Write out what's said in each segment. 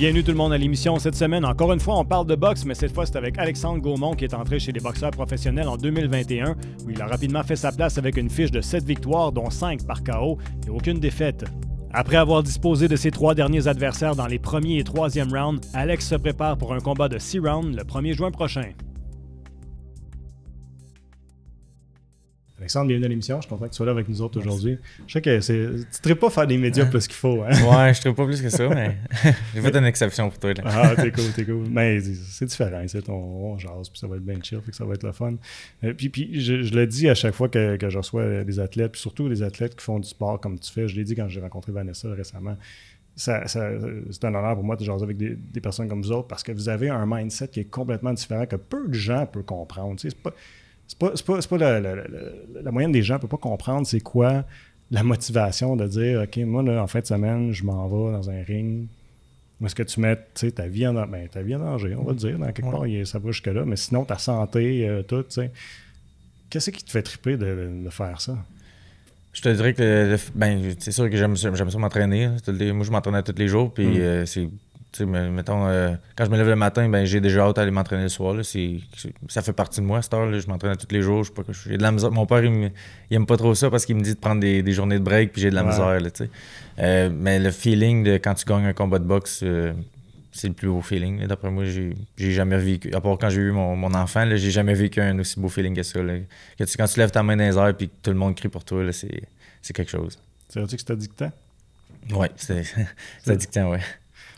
Bienvenue tout le monde à l'émission cette semaine. Encore une fois, on parle de boxe, mais cette fois, c'est avec Alexandre Gaumont qui est entré chez les boxeurs professionnels en 2021, où il a rapidement fait sa place avec une fiche de 7 victoires, dont 5 par KO et aucune défaite. Après avoir disposé de ses trois derniers adversaires dans les premiers et troisième rounds, Alex se prépare pour un combat de 6 rounds le 1er juin prochain. bienvenue à l'émission. Je suis content que tu sois là avec nous autres aujourd'hui. Je sais que tu ne pas faire des médias plus qu'il faut. Hein? Ouais, je ne pas plus que ça, mais j'ai fait une exception pour toi. Là. ah, t'es cool, t'es cool. Mais c'est différent. On, jase, puis ça va être bien chill, puis ça va être le fun. Euh, puis, puis je, le dis à chaque fois que, que je reçois des athlètes, puis surtout des athlètes qui font du sport comme tu fais. Je l'ai dit quand j'ai rencontré Vanessa récemment. Ça, c'est un honneur pour moi de jaser avec des, personnes comme vous autres parce que vous avez un mindset qui est complètement différent que peu de gens peuvent comprendre. Tu sais, c'est pas, pas la, la, moyenne des gens ne peut pas comprendre c'est quoi la motivation de dire OK, moi, là, en fin de semaine, je m'en vais dans un ring. Est-ce que tu mets ta vie, en, ben, ta vie en danger, on va le dire, dans quelque part, ça va jusque-là, mais sinon, ta santé, euh, tout, tu sais. Qu'est-ce qui te fait triper de, faire ça? Je te dirais que ben, c'est sûr que j'aime ça m'entraîner. Moi, je m'entraînais tous les jours, puis mm. euh, c'est mettons, euh, quand je me lève le matin, ben, j'ai déjà hâte d'aller m'entraîner le soir. ça fait partie de moi, cette heure Je m'entraîne tous les jours. j'ai de la misère. Mon père, il, aime pas trop ça parce qu'il me dit de prendre des, journées de break, puis j'ai de la misère. Euh, mais le feeling de quand tu gagnes un combat de boxe, euh, c'est le plus beau feeling. D'après moi, j'ai, jamais vécu, à part quand j'ai eu mon, enfant, là, j'ai jamais vécu un aussi beau feeling que ça. quand tu lèves ta main dans les airs, puis que tout le monde crie pour toi, c'est, quelque chose. Tu que c'était addictant? Oui, c'est, c'est addictant, oui.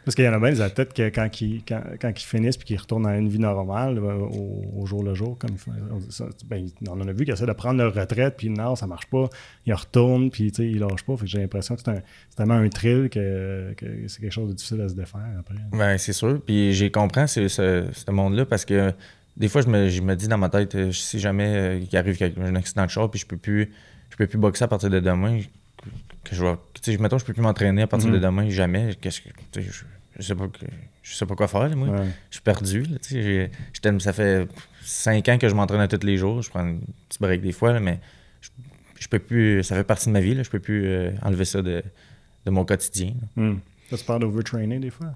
Parce qu'il y en a bien des athlètes que quand ils, quand, ils finissent puis qu'ils retournent à une vie normale, ben, au, jour le jour, comme ben, on en a vu qu'ils essaient de prendre leur retraite, puis non, ça marche pas. Ils retournent, puis ils lâchent pas. j'ai l'impression que c'est, un, tellement un thrill que, c'est quelque chose de difficile à se défaire après. Ben, c'est sûr. Puis j'ai compris ce, monde-là parce que des fois, je me, dis dans ma tête, euh, si jamais euh, il arrive un accident de char, puis je peux plus, je peux plus boxer à partir de demain, que je ne mettons, je peux plus m'entraîner à partir mm-hmm. de demain, jamais. Qu'est-ce que, je sais pas, je sais pas quoi faire, moi. Je suis perdu, ça fait cinq ans que je m'entraîne tous les jours. Je prends un petit break des fois, mais je, peux plus. Ça fait partie de ma vie, là. Je peux plus euh, enlever ça de, mon quotidien. Hmm. Ça se parle d'overtrainer des fois?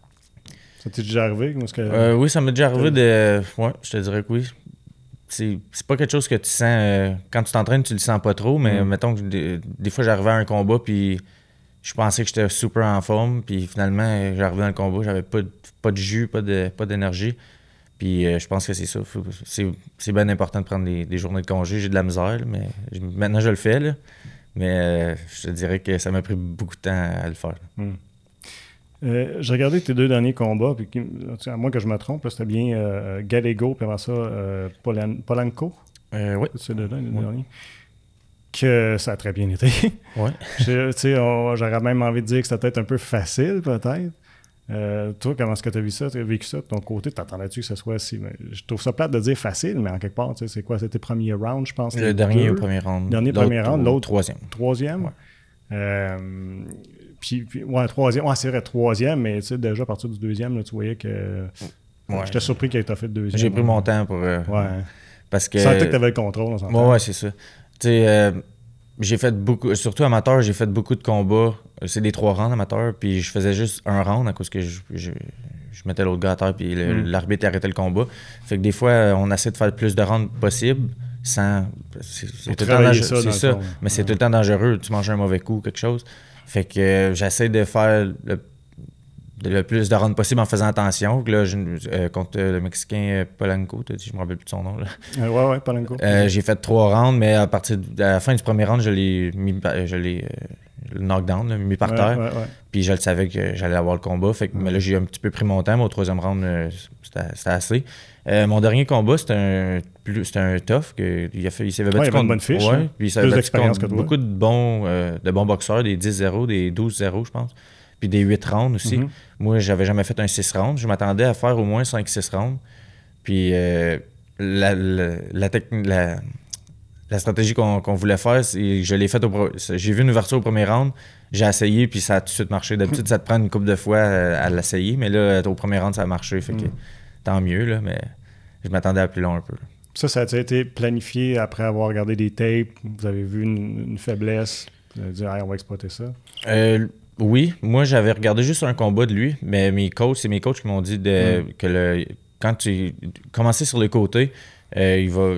Ça t'est déjà arrivé? est-ce que... Euh, oui, ça m'est déjà arrivé de. je te dirais que oui. C'est pas quelque chose que tu sens. Euh, quand tu t'entraînes, tu le sens pas trop, mais hmm. mettons que des, fois, j'arrivais à un combat, puis je pensais que j'étais super en forme. Puis finalement, j'arrivais dans le combat, j'avais pas pas de jus, pas d'énergie. puis euh, je pense que c'est ça. C'est bien important de prendre des, journées de congé. J'ai de la misère, mais maintenant je le fais. Mais euh, je te dirais que ça m'a pris beaucoup de temps à le faire. Hmm. Euh, j'ai regardé tes deux derniers combats, puis à moins que je me trompe, c'était bien Gallego, puis avant ça, Polanco. oui. C'est le, dernier que ça a très bien été. Ouais. J'aurais même envie de dire que c'était peut-être un peu facile, peut-être. Euh, toi, comment est-ce que tu as vu ça, tu as vécu ça de ton côté, t'attendais-tu que ce soit si. Je trouve ça plate de dire facile, mais en quelque part, c'est quoi C'était premier round, je pense. Le dernier ou premier round. Dernier premier round, l'autre. Troisième. Troisième. Ouais. Euh, puis, ouais, troisième. Ouais, c'est vrai, troisième, mais tu sais, déjà à partir du deuxième, là, tu voyais que. J'étais surpris qu'il ait fait le deuxième. J'ai pris hein. mon temps pour. Euh, ouais. Parce que. Ça, que tu avais le contrôle, on Ouais, ouais c'est ça. Tu euh, j'ai fait beaucoup, surtout amateur, j'ai fait beaucoup de combats. Euh, c'est des trois rounds amateurs, puis je faisais juste un round à cause que je, mettais l'autre gars à terre, puis mm. l'arbitre arrêtait le combat. Fait que des fois, euh, on essaie de faire le plus de rounds possible sans. C'est tout dangereux. Ça, mais c'est tout le temps dangereux. Tu manges un mauvais coup, quelque chose. Fait que j'essaie de faire le le plus de rounds possible en faisant attention. Là, je, euh, contre le Mexicain euh, Polanco, je me rappelle plus de son nom. Là. Euh, Polanco. j'ai fait trois rounds, mais à partir de, la fin du premier round, je l'ai mis, je l'ai knockdown, mis par terre. Puis je le savais que j'allais avoir le combat. Fait que, Mais là, j'ai un petit peu pris mon temps. au troisième round, c'était assez. mon dernier combat, c'était un, c'était un tough. Que, il, a fait, il s'est battu contre, hein. il Plus Beaucoup de bons, de bons boxeurs, des 10-0, des 12-0, je pense puis des huit rounds aussi. Mhm. Moi, j'avais jamais fait un six rounds. Je m'attendais à faire au moins 5-6 rounds. Puis euh, la, la, la, stratégie qu'on voulait faire, je l'ai fait au J'ai vu une ouverture au premier round, j'ai essayé, puis ça a tout de suite marché. D'habitude, ça te prend une couple de fois euh, à, l'essayer, mais là, au premier round, ça a marché. Fait mhm. tant mieux, là, mais je m'attendais à plus long un peu. Ça, ça a été planifié après avoir regardé des tapes? Vous avez vu une, faiblesse? Vous avez dit, on va exploiter ça? Euh, oui, moi j'avais regardé juste un combat de lui, mais mes coachs, et mes coachs qui m'ont dit hmm. que le, quand tu commençais sur le côté, euh, il, va,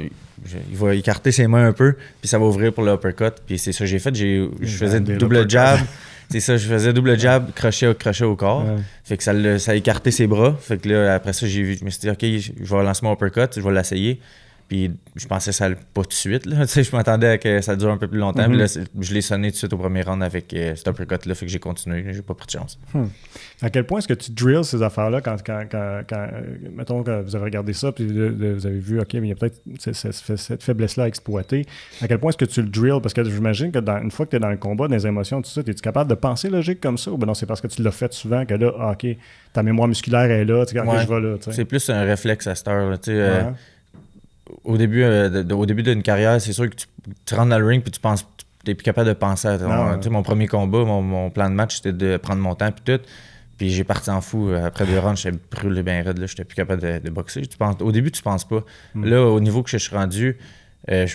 il va écarter ses mains un peu, puis ça va ouvrir pour le uppercut. Puis c'est ça que j'ai fait. je faisais double jab. c'est ça, je faisais double jab, crochet, au corps. Fait que ça, ça a écarté ses bras. Fait que là, après ça, j'ai vu, je me suis dit, OK, je vais lancer mon uppercut, je vais l'essayer. Puis je pensais ça allait pas tout de suite. Là. Je m'attendais à que ça dure un peu plus longtemps. là, mhm. je l'ai sonné tout de suite au premier round avec euh, cet uppercut-là. Fait que j'ai continué. J'ai pas pris de chance. Hmm. À quel point est-ce que tu drills ces affaires-là quand, quand, euh, mettons que vous avez regardé ça puis vous avez vu, OK, mais il y a peut-être cette faiblesse-là à exploiter. À quel point est-ce que tu le drills? Parce que j'imagine que une fois que tu es dans le combat, dans les émotions, tout ça, es-tu capable de penser logique comme ça? Ou ben non, c'est parce que tu l'as fait souvent que là, ah, OK, ta mémoire musculaire est là. Tu je vais là. C'est plus un réflexe à cette heure. Euh, au début, euh, au d'une carrière, c'est sûr que tu, rentres dans le ring puis tu penses, t'es plus capable de penser à mon premier combat, mon, plan de match, c'était de prendre mon temps puis tout. Puis j'ai parti en fou. Euh, après deux rounds, j'étais brûlé bien raide. J'étais plus capable de, boxer. Tu au début, tu penses pas. Hmm. Là, au niveau que je suis rendu, euh,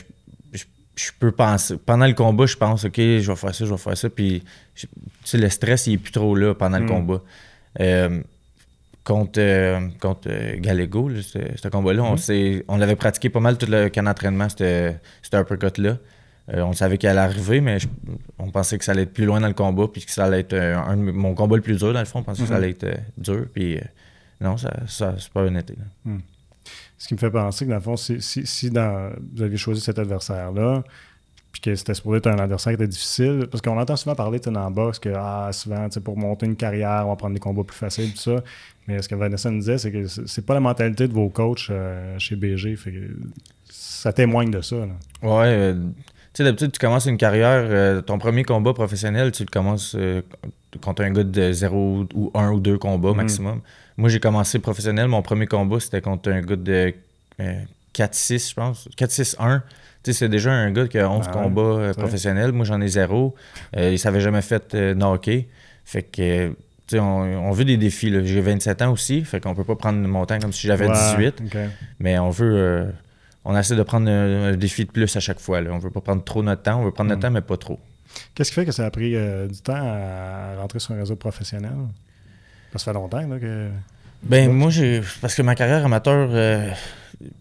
je, peux penser. Pendant le combat, je pense, OK, je vais faire ça, je vais faire ça. Puis tu le stress, il est plus trop là pendant le hmm. combat contre, euh, euh, Gallego, ce, combat-là. On, l'avait mhm. pratiqué pas mal tout le camp d'entraînement, cet uppercut-là. Euh, on savait qu'il allait arriver, mais on pensait que ça allait être plus loin dans le combat, puis que ça allait être mon combat le plus dur, dans le fond. On pensait que ça mhm. allait être dur, puis non, ça, ça c'est pas honnête. Mhm. Ce qui me fait penser que, dans le fond, si, si, si dans, vous aviez choisi cet adversaire-là, puis que c'était supposé être un adversaire qui était difficile. Parce qu'on entend souvent parler dans la boxe que ah, souvent, pour monter une carrière, on va prendre des combats plus faciles, tout ça. Mais ce que Vanessa nous disait, c'est que c'est pas la mentalité de vos coachs euh, chez BG. Fait ça témoigne de ça. Ouais. Euh, tu sais, d'habitude, tu commences une carrière, euh, ton premier combat professionnel, tu le commences contre un gars de 0 ou 1 ou 2 combats mm. maximum. Moi, j'ai commencé professionnel. Mon premier combat, c'était contre un gars de 4-6, je pense. 4-6-1 c'est déjà un gars qui a 11 ah combats euh, professionnels. Moi, j'en ai zéro. Il euh, il s'avait jamais fait euh, Fait que. On, veut des défis. J'ai 27 ans aussi, fait qu'on peut pas prendre mon temps comme si j'avais 18. Mais on veut. Euh, on essaie de prendre un, défi de plus à chaque fois. On On veut pas prendre trop notre temps. On veut prendre notre mm. temps, mais pas trop. Qu'est-ce qui fait que ça a pris du temps à rentrer sur un réseau professionnel? Ça fait longtemps que. Ben, moi, j'ai. Parce que ma carrière amateur,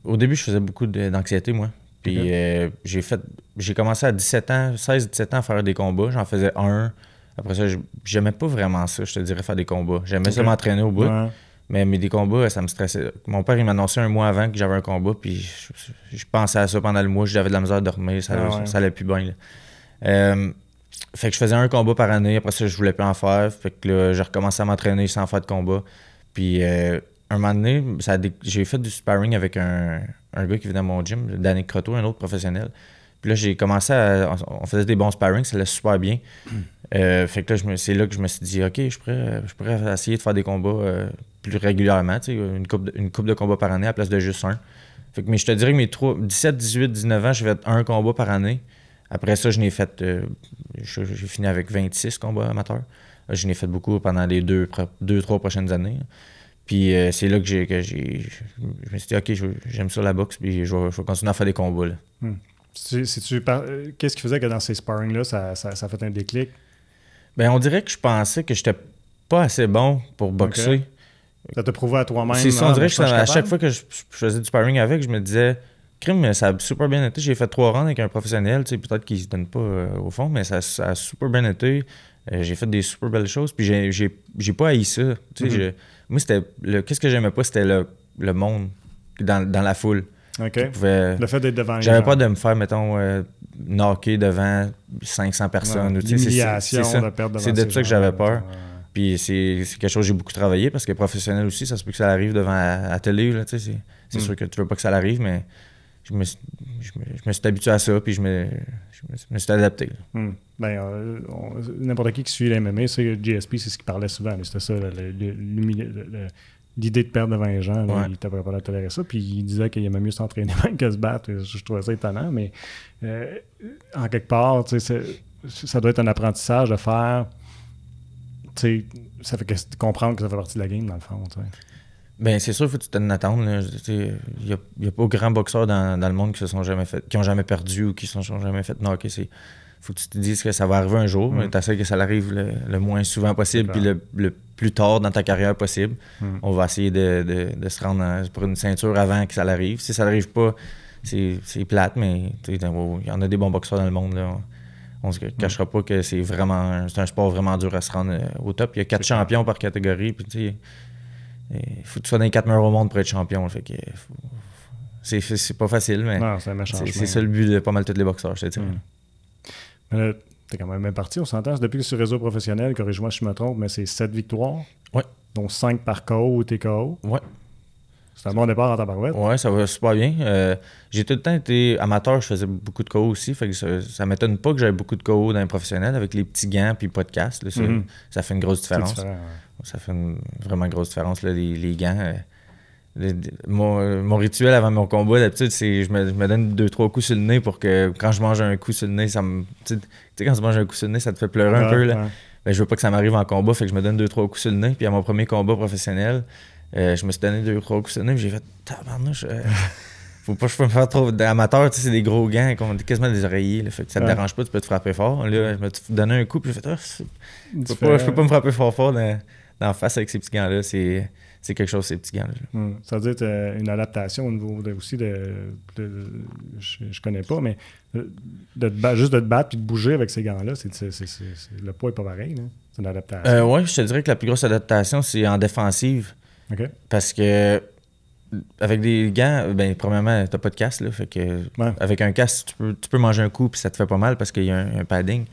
au début, je faisais beaucoup d'anxiété, moi. Puis euh, j'ai fait j'ai commencé à 17 ans, 16-17 ans à faire des combats. J'en faisais un. Après ça, j'aimais pas vraiment ça, je te dirais, faire des combats. J'aimais ça m'entraîner au bout. Mais, mais, des combats, ça me stressait. Mon père, il m'annonçait un mois avant que j'avais un combat, puis je, pensais à ça pendant le mois. J'avais de la misère à dormir, ça, ah allait plus bien. Euh, fait que je faisais un combat par année. Après ça, je voulais plus en faire. Fait que là, j'ai recommencé à m'entraîner sans faire de combat. Puis euh, un moment donné, j'ai fait du sparring avec un, un, gars qui venait à mon gym, Danny Croteau, un autre professionnel. Puis là, j'ai commencé à. On faisait des bons sparring, ça allait super bien. Hmm. Euh, fait que là, c'est là que je me suis dit, OK, je pourrais, je pourrais essayer de faire des combats euh, plus régulièrement, une coupe, de, une coupe de combats par année à la place de juste un. Fait que, mais je te dirais que mes 17, 18, 19 ans, vais fait un combat par année. Après ça, je n'ai fait. Euh, j'ai fini avec 26 combats amateurs. Je n'ai fait beaucoup pendant les deux, deux trois prochaines années. Puis euh, c'est là que j'ai, je me suis dit, OK, j'aime ça la boxe, puis je vais, continuer à faire des combats. Hmm. Euh, qu'est-ce qui faisait que dans ces sparring-là, ça, ça, fait un déclic? Ben, on dirait que je pensais que j'étais pas assez bon pour boxer. Ça te prouvait à toi-même. C'est ça, hein, que à chaque fois que je, faisais du sparring avec, je me disais, crime, ça a super bien été. J'ai fait trois rounds avec un professionnel, tu peut-être qu'il se donne pas euh, au fond, mais ça, ça a super bien été. j'ai fait des super belles choses, puis j'ai, j'ai, pas haï ça. Mm-hmm. Moi, c'était. Qu'est-ce que j'aimais pas, c'était le, monde dans, la foule. le fait d'être devant J'avais pas de me faire, mettons, euh, knocker devant 500 personnes. de perdre C'est de ça que j'avais peur. Puis c'est quelque chose que j'ai beaucoup travaillé parce que professionnel aussi, ça se peut que ça arrive devant la, à, télé. C'est mm. sûr que tu veux pas que ça arrive, mais je me, suis, je, me, habitué à ça, puis je me, je me, suis adapté. Hmm. Ben, euh, n'importe qui qui suit les MMA, c'est GSP, c'est ce qu'il parlait souvent. C'était ça, l'idée de perdre devant les gens. Là, Il n'était pas à tolérer ça. Puis il disait qu'il aimait mieux s'entraîner que se battre. Je, trouvais ça étonnant, mais euh, en quelque part, ça doit être un apprentissage de faire. Ça fait que, comprendre que ça fait partie de la game, dans le fond. Ben, c'est sûr, il faut que tu t'en attendes. Il n'y a, pas grand boxeur dans, dans, le monde qui se sont jamais fait, qui ont jamais perdu ou qui se sont jamais fait knocker. Il faut que tu te dises que ça va arriver un jour, Tu mais mm. tu que ça arrive le, moins souvent possible, puis le, plus tard dans ta carrière possible. Mm. On va essayer de, se rendre euh, pour une ceinture avant que ça arrive. Si ça n'arrive pas, c'est plate, mais ben, il y en a des bons boxeurs dans le monde. On ne se mm. cachera pas que c'est vraiment un, sport vraiment dur à se rendre euh, au top. Il y a quatre champions par catégorie, puis il faut que tu sois dans les quatre meilleurs au monde pour être champion. Fait que c'est, c'est pas facile, mais c'est, c'est, ça le but de pas mal tous les boxeurs, je sais mm. t'es quand même bien parti, on s'entend. Depuis que ce réseau professionnel, corrige-moi si je me trompe, mais c'est 7 victoires. Dont 5 par KO ou TKO. Ouais. Ça mon départ en tabarouette. Oui, ça va super bien. Euh, j'ai tout le temps été amateur, je faisais beaucoup de KO aussi. Fait que ça, ne m'étonne pas que j'avais beaucoup de KO dans les professionnels avec les petits gants puis podcast. Mhm. ça, fait une grosse différence. Ça fait une vraiment grosse différence, les, gants. Euh, mon, rituel avant mon combat, d'habitude, c'est je me, je me, donne deux, trois coups sur le nez pour que quand je mange un coup sur le nez, ça me. Tu sais, quand tu manges un coup sur le nez, ça te fait pleurer un peu. Là. ne ben, je veux pas que ça m'arrive en combat, fait que je me donne deux, trois coups sur le nez. Puis à mon premier combat professionnel, euh, je me suis donné deux gros coups de j'ai fait tabarnouche. ne euh, faut pas je me faire trop d'amateur, tu sais, c'est des gros gants, qu'on quasiment des oreillers. le fait que ça te dérange pas, tu peux te frapper fort. Là, je me suis donné un coup, puis j'ai fait, je, ah, ne pas, je peux pas me frapper fort fort dans, face avec ces petits gants-là. C'est c'est quelque chose, ces petits gants-là. Hmm. Ça veut dire une adaptation au niveau aussi de. je, ne connais pas, mais euh, de juste de te battre puis de bouger avec ces gants-là, c'est, le poids n'est pas pareil. C'est une adaptation. oui, je te dirais que la plus grosse adaptation, c'est en défensive. Parce que avec des gants, ben, premièrement, n'as pas de casque. fait que Avec un casque, tu peux, manger un coup puis ça te fait pas mal parce qu'il y a un, padding.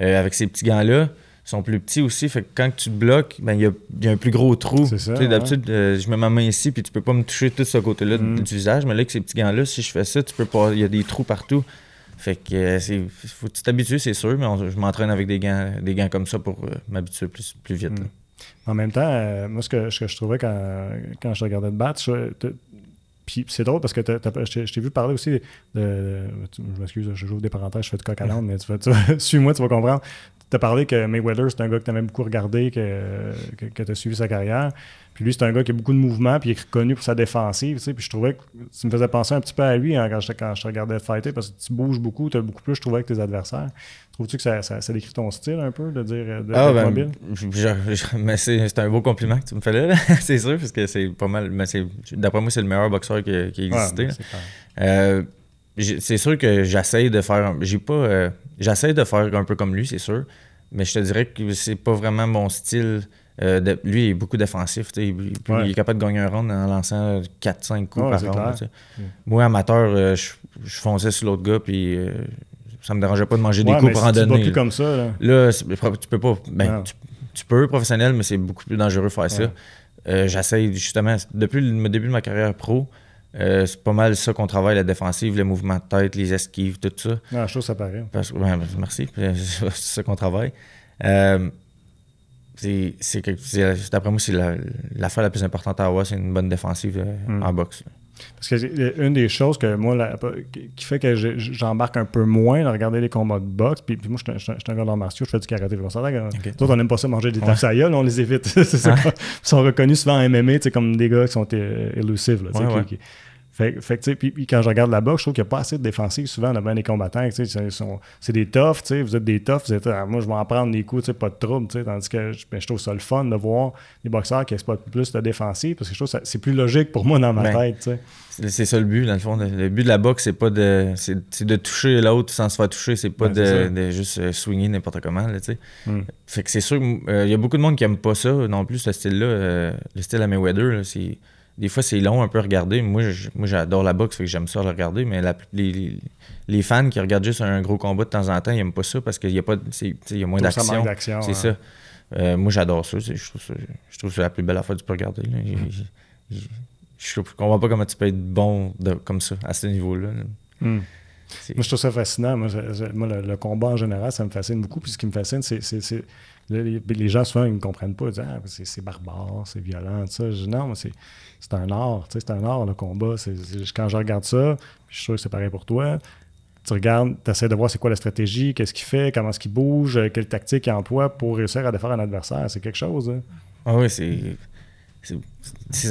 Euh, avec ces petits gants-là, ils sont plus petits aussi. Fait que quand tu te bloques, ben, il y, a, y, un plus gros trou. D'habitude, euh, je mets ma main ici puis tu peux pas me toucher tout ce côté-là mm. du visage. Mais là, avec ces petits gants-là, si je fais ça, tu peux pas. Il y a des trous partout. Fait que euh, c'est faut que c'est sûr, mais je m'entraîne avec des gants, des gants comme ça pour m'habituer plus, plus vite. Mm. En même temps, euh, moi, ce que, je trouvais quand, je regardais le battre, puis c'est drôle parce que je t'ai vu parler aussi de. je m'excuse, je joue des parenthèses, je fais du coq à mais tu fais suis-moi, tu vas comprendre tu as parlé que Mayweather, c'est un gars que tu as même beaucoup regardé, que, que, tu as suivi sa carrière. Puis lui, c'est un gars qui a beaucoup de mouvements puis il est reconnu pour sa défensive. Tu sais, puis je trouvais que ça me faisait penser un petit peu à lui hein, quand, je, quand je regardais fighter, parce que tu bouges beaucoup, tu as beaucoup plus, je trouvais, que tes adversaires. Trouves-tu que ça, ça, décrit ton style un peu de dire euh, de ah, ben, mais c'est un beau compliment que tu me fais là, c'est sûr, parce que c'est pas mal. Mais c'est d'après moi, c'est le meilleur boxeur qui, a existé. Euh, c'est sûr que j'essaye de faire. J'ai pas. Euh, J'essaie de faire un peu comme lui, c'est sûr, mais je te dirais que c'est pas vraiment mon style. Euh, de, lui, il est beaucoup défensif. Il, est capable de gagner un round en lançant 4-5 coups par round. Mm. Moi, amateur, euh, je, fonçais sur l'autre gars, puis euh, ça me dérangeait pas de manger des coups pour si en tu donner. Pas plus comme ça. Là, là tu peux pas. Ben, tu, peux, professionnel, mais c'est beaucoup plus dangereux de faire ça. J'essaye justement, depuis le début de ma carrière pro, euh, c'est pas mal ça qu'on travaille, la défensive, les mouvements de tête, les esquives, tout ça. Non, chose, ça ben, merci, c'est ça qu'on travaille. Euh, c'est, d'après moi, c'est la la, la, plus importante à avoir, c'est une bonne défensive euh, mm. en boxe. Parce que euh, une des choses que moi, qui fait que j'embarque un peu moins dans regarder les combats de boxe, puis, moi, je suis un, un gars martiaux, je fais du karaté. Puis on okay. D'autres, on n'aime pas ça manger des ouais. on les évite. Ils sont reconnus souvent en MMA, comme des gars qui sont euh, élusives. Fait, puis, quand je regarde la boxe, je trouve qu'il n'y a pas assez de défensifs souvent dans des combattants. C'est des toughs, vous êtes des toughs, vous êtes, ah, moi je vais en prendre des coups, pas de trouble. Tandis que ben, je trouve ça le fun de voir des boxeurs qui exploitent plus de défensif parce que je trouve que c'est plus logique pour moi dans ma ben, tête. C'est ça le but, dans le fond. Le but de la boxe, c'est pas de c'est de toucher l'autre sans se faire toucher, c'est pas ben, de, juste euh, swinguer n'importe comment. Hmm. Fait que c'est sûr, euh, il y a beaucoup de monde qui aime pas ça non plus, ce style-là, euh, le style à Mayweather. c'est des fois, c'est long un peu à regarder. Moi, j'adore la boxe, fait que j'aime ça le regarder, mais les, fans qui regardent juste un gros combat de temps en temps, ils n'aiment pas ça parce qu'il y a pas moins d'action. C'est hein. ça. Euh, moi, j'adore ça. Je trouve ça, je la plus belle affaire du peux regarder. Je, ne comprends pas comment tu peux être bon comme ça, à ce niveau-là. Hmm. Moi, je trouve ça fascinant. Moi, le, le, combat en général, ça me fascine beaucoup. Puis ce qui me fascine, c'est les, gens, souvent, ils ne comprennent pas. Ils disent ah, c'est, barbare, c'est violent, ça. Je dis non, c'est, c'est un art. C'est un art, le combat. quand je regarde ça, je suis sûr que c'est pareil pour toi. Tu regardes, tu essaies de voir c'est quoi la stratégie, qu'est-ce qu'il fait, comment est-ce qu'il bouge, euh, quelle tactique il emploie pour réussir à défaire un adversaire. C'est quelque chose. Hein. Ah oui, c'est. C'est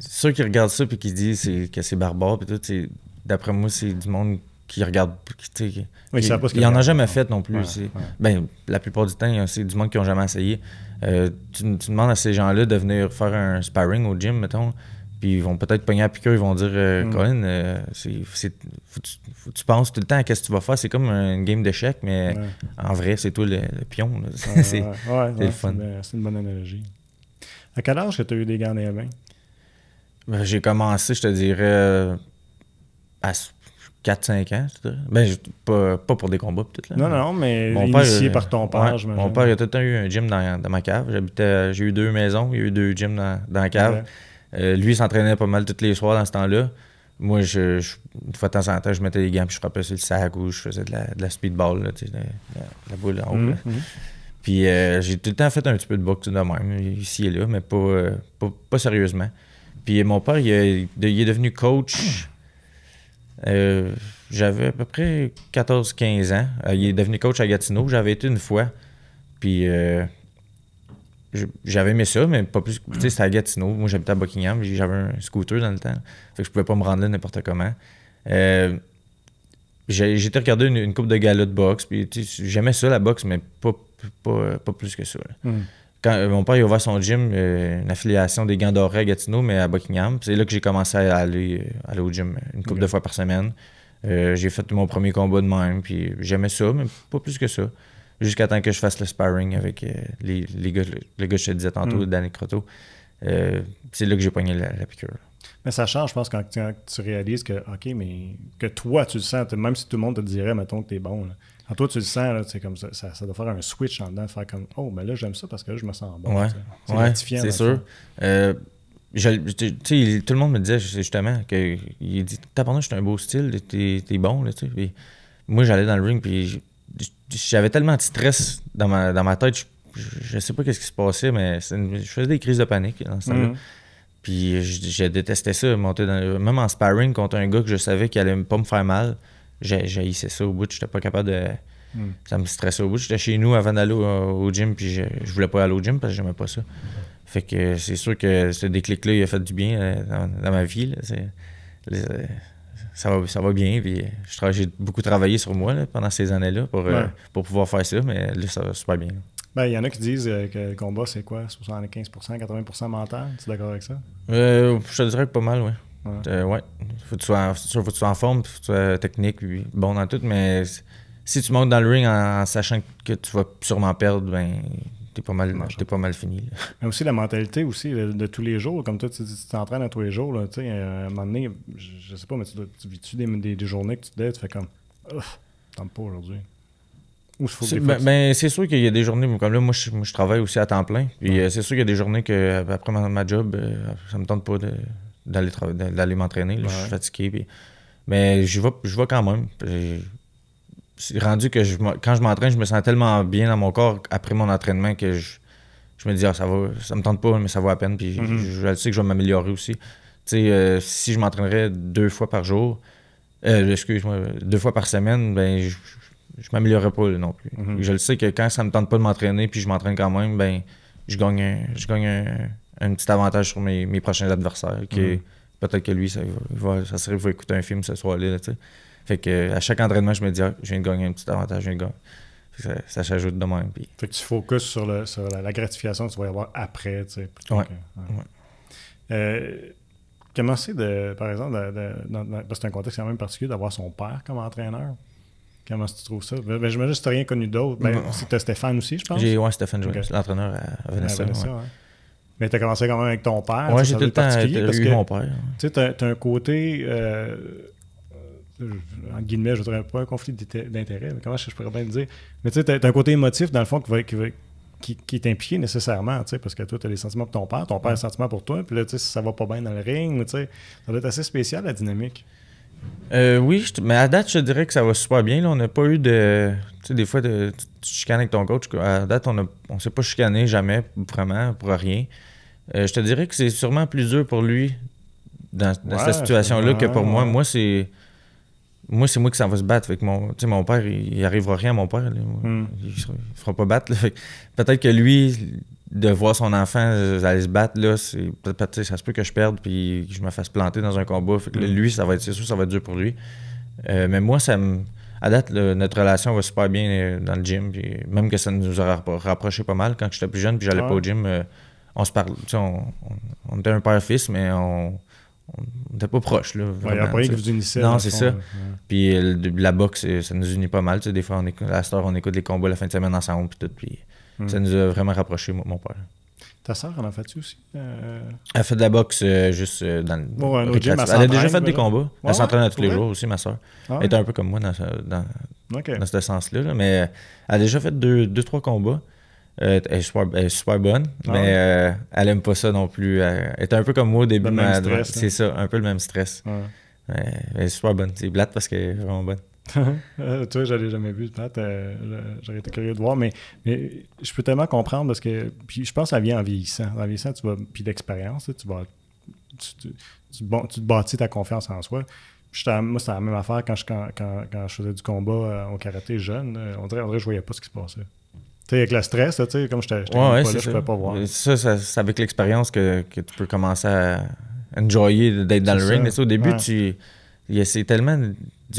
ceux qui regardent ça et qui disent que c'est barbare, puis tout, d'après moi, c'est du monde qui regarde. Qui, oui, en a jamais fait non plus. Ben, la plupart du temps, c'est du monde qui n'ont jamais essayé. Euh, tu, demandes à ces gens-là de venir faire un sparring au gym, mettons, puis ils vont peut-être pogner à piqueur, ils vont dire euh, mm. Colin, euh, tu penses tout le temps à quest ce que tu vas faire. C'est comme une game d'échecs, mais en vrai, c'est toi le, pion. c'est le C'est une bonne analogie. À quel âge que tu as eu des gants à les ben, J'ai commencé, je te dirais, à 4-5 ans, ça Ben, pas, pas, pour des combats, peut-être. Non, non, mais mon initié père, euh, par ton père, Mon père, il a tout le temps eu un gym dans, dans ma cave. J'habitais, j'ai eu deux maisons, il y a eu deux gyms dans, dans la cave. Euh, lui, il s'entraînait pas mal tous les soirs dans ce temps-là. Moi, je, une fois de temps en temps, je mettais les gants, puis je frappais sur le sac ou je faisais de la, de la speedball, la, boule en haut. Mhm, mhm. Puis euh, j'ai tout le temps fait un petit peu de boxe de même, ici et là, mais pas, pas, sérieusement. Puis mon père, il est devenu coach euh, j'avais à peu près 14-15 ans. Euh, il est devenu coach à Gatineau. J'avais été une fois. Puis euh, j'avais aimé ça, mais pas plus. Tu sais, c'était à Gatineau. Moi, j'habitais à Buckingham. J'avais un scooter dans le temps. Fait que je pouvais pas me rendre là n'importe comment. J'étais regardé une, une, coupe de galas de boxe. Puis j'aimais ça, la boxe, mais pas, plus que ça. Hmm quand euh, mon père il a ouvert son gym, euh, une affiliation des Gants d'Or à Gatineau, mais à Buckingham. C'est là que j'ai commencé à aller, euh, au gym une couple de fois par semaine. j'ai fait mon premier combat de même, puis j'aimais ça, mais pas plus que ça. Jusqu'à temps que je fasse le sparring avec les, gars, le, gars que je te disais tantôt, mm. Danny Croteau. c'est là que j'ai poigné la piqûre. Mais ça change, je pense, quand tu, réalises que, OK, mais que toi, tu le sens, même si tout le monde te dirait, mettons, que t'es bon. Quand toi, tu le sens, c'est comme ça, ça, doit faire un switch en dedans, faire comme, oh, mais là, j'aime ça parce que là, je me sens bon. c'est sûr. Euh, tout le monde me disait justement que il dit T'as je un beau style, t'es es bon. Là, puis moi, j'allais dans le ring, puis j'avais tellement de stress dans ma, dans ma tête, je, sais pas qu'est-ce qui se passait, mais je faisais des crises de panique dans ce mm-hmm. Puis j'ai détesté ça, monter dans, même en sparring contre un gars que je savais qu'il allait pas me faire mal, j'haïssais ça au bout, j'étais pas capable de... Hmm. Ça me stressait au bout. J'étais chez nous avant d'aller au, gym, puis je, je, voulais pas aller au gym parce que j'aimais pas ça. Fait que c'est sûr que ce déclic-là, il a fait du bien euh, dans, ma vie. Là. ça, va, ça va bien, puis j'ai beaucoup travaillé sur moi pendant ces années-là pour, euh, pour pouvoir faire ça, mais là, ça va super bien. Ben, il y en a qui disent euh, que le combat, c'est quoi 75 80 mental Tu es d'accord avec ça euh, Je te dirais que pas mal, oui. Euh, ouais. Faut, que tu sois en forme, faut que tu sois technique, puis bon dans tout, mais si tu montes dans le ring en, sachant que tu vas sûrement perdre, ben t'es pas mal es pas mal fini. Mais aussi la mentalité aussi de, tous les jours, comme toi tu t'entraînes à tous les jours, là, à un moment donné, je, sais pas, mais tu, tu vis-tu des, des, journées que tu te dis, tu fais comme tant t'en pas aujourd'hui. Ben, ben, c'est, sûr qu'il y a des journées, comme là, moi je, travaille aussi à temps plein. Puis euh, c'est sûr qu'il y a des journées que, euh, après ma, job, euh, ça me tente pas d'aller, d'aller m'entraîner. Je suis fatigué. Mais je vais, je vois quand même. C'est rendu que quand je m'entraîne, je me sens tellement bien dans mon corps après mon entraînement que je, je me dis, ah, ça va, ça me tente pas, mais ça vaut à peine. Puis mm-hmm. je, sais que je vais m'améliorer aussi. Tu si je m'entraînerais deux fois par jour, excuse-moi, deux fois par semaine, ben je, je m'améliorerai pas non plus. Mhm. Je le sais que quand ça me tente pas de m'entraîner, puis je m'entraîne quand même, ben je gagne un, je gagne un, petit avantage sur mes, prochains adversaires. Mhm. peut-être que lui, ça, va, ça serait va écouter un film ce soir-là. fait que à chaque entraînement, je me dis, ah, je viens de gagner un petit avantage, je viens de ça, s'ajoute de même. Puis... Fait que tu focuses sur, la, gratification que tu vas avoir après. Tu sais, ouais. Euh, par exemple, parce que c'est un contexte quand même particulier d'avoir son père comme entraîneur? Comment tu trouves ça? Ben, J'imagine que tu n'as rien connu d'autre. Ben, C'était Stéphane aussi, je pense. J'ai, ouais, Stéphane l'entraîneur à Venezuela. Mais tu as commencé quand même avec ton père. Oui, j'ai tout le temps parce que, mon père. Tu sais, tu as un côté. Euh, en guillemets, je voudrais pas un conflit d'intérêt, mais comment je, je, pourrais bien le dire. Mais tu sais, as, un côté émotif, dans le fond, qui est impliqué nécessairement, parce que toi, tu as les sentiments pour ton père, ton père a sentiments pour toi, puis là, tu sais, ça va pas bien dans le ring, tu sais, ça doit être assez spécial, la dynamique. Euh, oui, mais à date, je te dirais que ça va super bien. On n'a pas eu de. Tu sais, des fois, de, tu, chicanes avec ton coach. À date, on ne on s'est pas chicané jamais, vraiment, pour rien. Euh, je te dirais que c'est sûrement plus dur pour lui dans, cette situation-là que pour moi. Moi, c'est. Moi, c'est moi qui s'en va se battre. Fait mon, mon père, il, arrivera rien à mon père. Hmm. Il ne fera pas battre. Peut-être que lui, de voir son enfant euh, aller se battre, là, ça se peut que je perde puis que je me fasse planter dans un combat. Mm. lui, ça va être, sûr, ça va être dur pour lui. Euh, mais moi, ça À date, notre relation va super bien euh, dans le gym. même que ça nous a rapproché pas mal quand j'étais plus jeune, puis j'allais pas au gym, on se parle. On, on, était un père-fils, mais on n'était pas proches. Là, a pas rien vous Non, c'est ça. Puis la boxe, ça nous unit pas mal. Des fois, on écoute, à cette on écoute les combats la fin de semaine ensemble. Puis tout, Hmm. Ça nous a vraiment rapprochés, mon père. Ta sœur, elle en fait-tu aussi? Euh... Elle fait de la boxe euh, juste euh, dans le. Bon, un gym, elle, elle a déjà fait des combats. elle s'entraîne tous les jours aussi, ma soeur. Ah elle était un peu comme moi dans, dans, dans ce sens-là. Mais euh, elle a déjà fait deux, deux trois combats. elle, est super, bonne, ah mais elle aime pas ça non plus. Elle, était un peu comme moi au début. C'est ça, un peu le même stress. Elle est super bonne. C'est blatte parce qu'elle est vraiment bonne. Euh, tu vois, je l'ai jamais vu, Pat. Euh, j'aurais été curieux de voir, mais, je peux tellement comprendre parce que. Puis je pense que ça vient en vieillissant. En vieillissant, tu vas. Puis d'expérience, tu vas. Tu, te bâtis ta confiance en soi. moi, c'était la même affaire quand je, faisais du combat euh, au karaté jeune. on, dirait, que je voyais pas ce qui se passait. Tu sais, avec le stress, sais, comme je t'ai pas là, je pouvais pas voir. Ça, ça c'est avec l'expérience que, tu peux commencer à enjoyer d'être dans le ring. Mais au début, tu. C'est tellement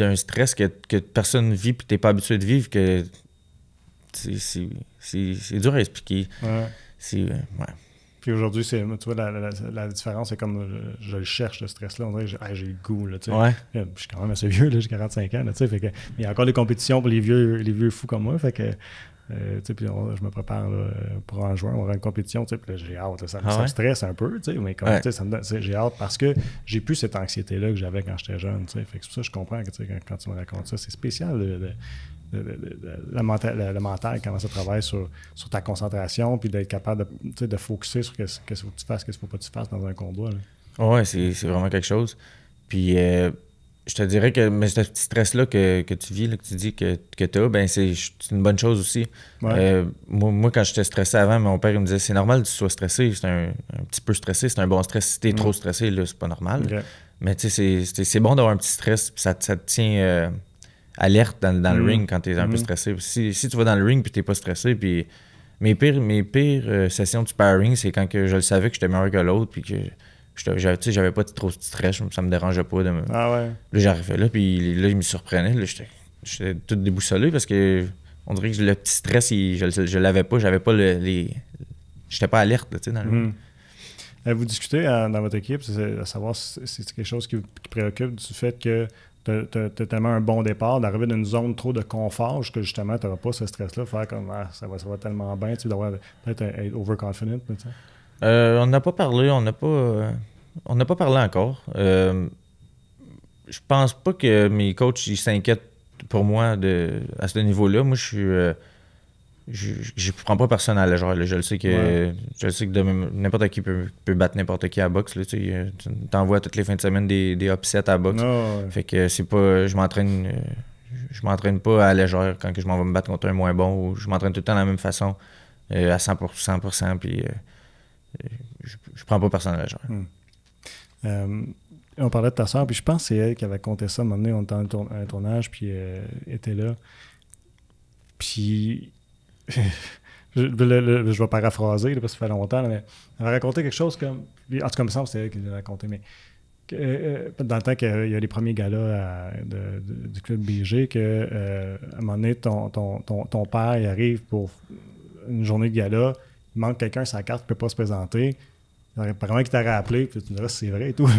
un stress que, que personne ne vit tu n'es pas habitué de vivre que c'est dur à expliquer. Euh, ouais. Puis aujourd'hui, c'est tu vois, la, la, la différence, c'est comme euh, je, cherche, le stress-là. On dirait que j'ai le goût. Là, ouais. Euh, je suis quand même assez vieux, j'ai 45 ans. mais il y a encore des compétitions pour les vieux, les vieux fous comme moi. Fait que euh, puis je me prépare pour un juin, on aura une compétition, puis j'ai hâte. Ah ça, me stresse un peu, mais j'ai hâte parce que j'ai plus cette anxiété-là que j'avais quand j'étais jeune. Fait pour ça, je comprends que quand, tu me racontes ça, c'est spécial le, le, le, mental, comment ça travaille sur, sur ta concentration, puis d'être capable de, de focuser sur qu'est-ce qu'il faut que tu fasses, qu'est-ce qu'il ne faut pas que tu fasses dans un combat. Ah oui, c'est, c'est vraiment quelque chose. Puis, euh, je te dirais que mais ce petit stress-là que, tu vis, que tu dis que, que tu as, ben c'est une bonne chose aussi. Euh, moi, moi, quand j'étais stressé avant, mon père me disait c'est normal que tu sois stressé, c'est un, petit peu stressé, c'est un bon stress. Si tu es mm. trop stressé, là, c'est pas normal. Mais tu sais, c'est bon d'avoir un petit stress, ça, ça, te tient euh, alerte dans, le mm. ring quand tu es un peu mm. stressé. Si, tu vas dans le ring tu n'es pas stressé, puis mes pires, mes pires euh, sessions du sparring, c'est quand que je le savais que j'étais meilleur que l'autre, puis que j'avais pas trop de stress, ça me dérangeait pas. De Ah Là, j'arrivais là, puis là, il me surprenais. Là, j'étais tout déboussolé parce que on dirait que le petit stress, je, je l'avais pas. J'avais pas le, les. J'étais pas alerte, dans le. Hmm. Vous discutez euh, dans votre équipe, à savoir si c'est quelque chose qui préoccupe du fait que tu as, tellement un bon départ, d'arriver dans une zone trop de confort, que justement, tu n'auras pas ce stress-là, faire comme ah, ça, va, tellement bien, tu devrais peut-être euh, être overconfident. Euh, on n'a pas parlé, on n'a pas, euh, on n'a pas parlé encore. Euh, je pense pas que mes coachs ils s'inquiètent pour moi de, à ce niveau-là. Moi, je suis. Euh, je, prends pas personne à genre. Je le sais que je sais que n'importe qui peut, battre n'importe qui à boxe. tu t'envoies toutes les fins de semaine des, des upsets à boxe. Fait que c'est pas. Je m'entraîne. Je m'entraîne pas à la légère quand que je m'en vais me battre contre un moins bon je m'entraîne tout le temps de la même façon à 100%. 100% puis, je, je prends pas personnage. Hmm. Euh, on parlait de ta soeur, puis je pense que c'est elle qui avait compté ça. À un moment donné, on était un tournage, puis elle euh, était là. Puis. je, vais paraphraser, parce que ça fait longtemps, mais elle avait raconté quelque chose comme. En tout cas, il me c'est elle qui l'a raconté, mais. Euh, euh, dans le temps qu'il y a les premiers galas du club BG, que, à un moment donné, ton, ton, ton, ton, père arrive pour une journée de gala, manque quelqu'un sa carte, ne peut pas se présenter. Apparemment qu'il t'aurait appelé, puis tu me diras si c'est vrai et tout.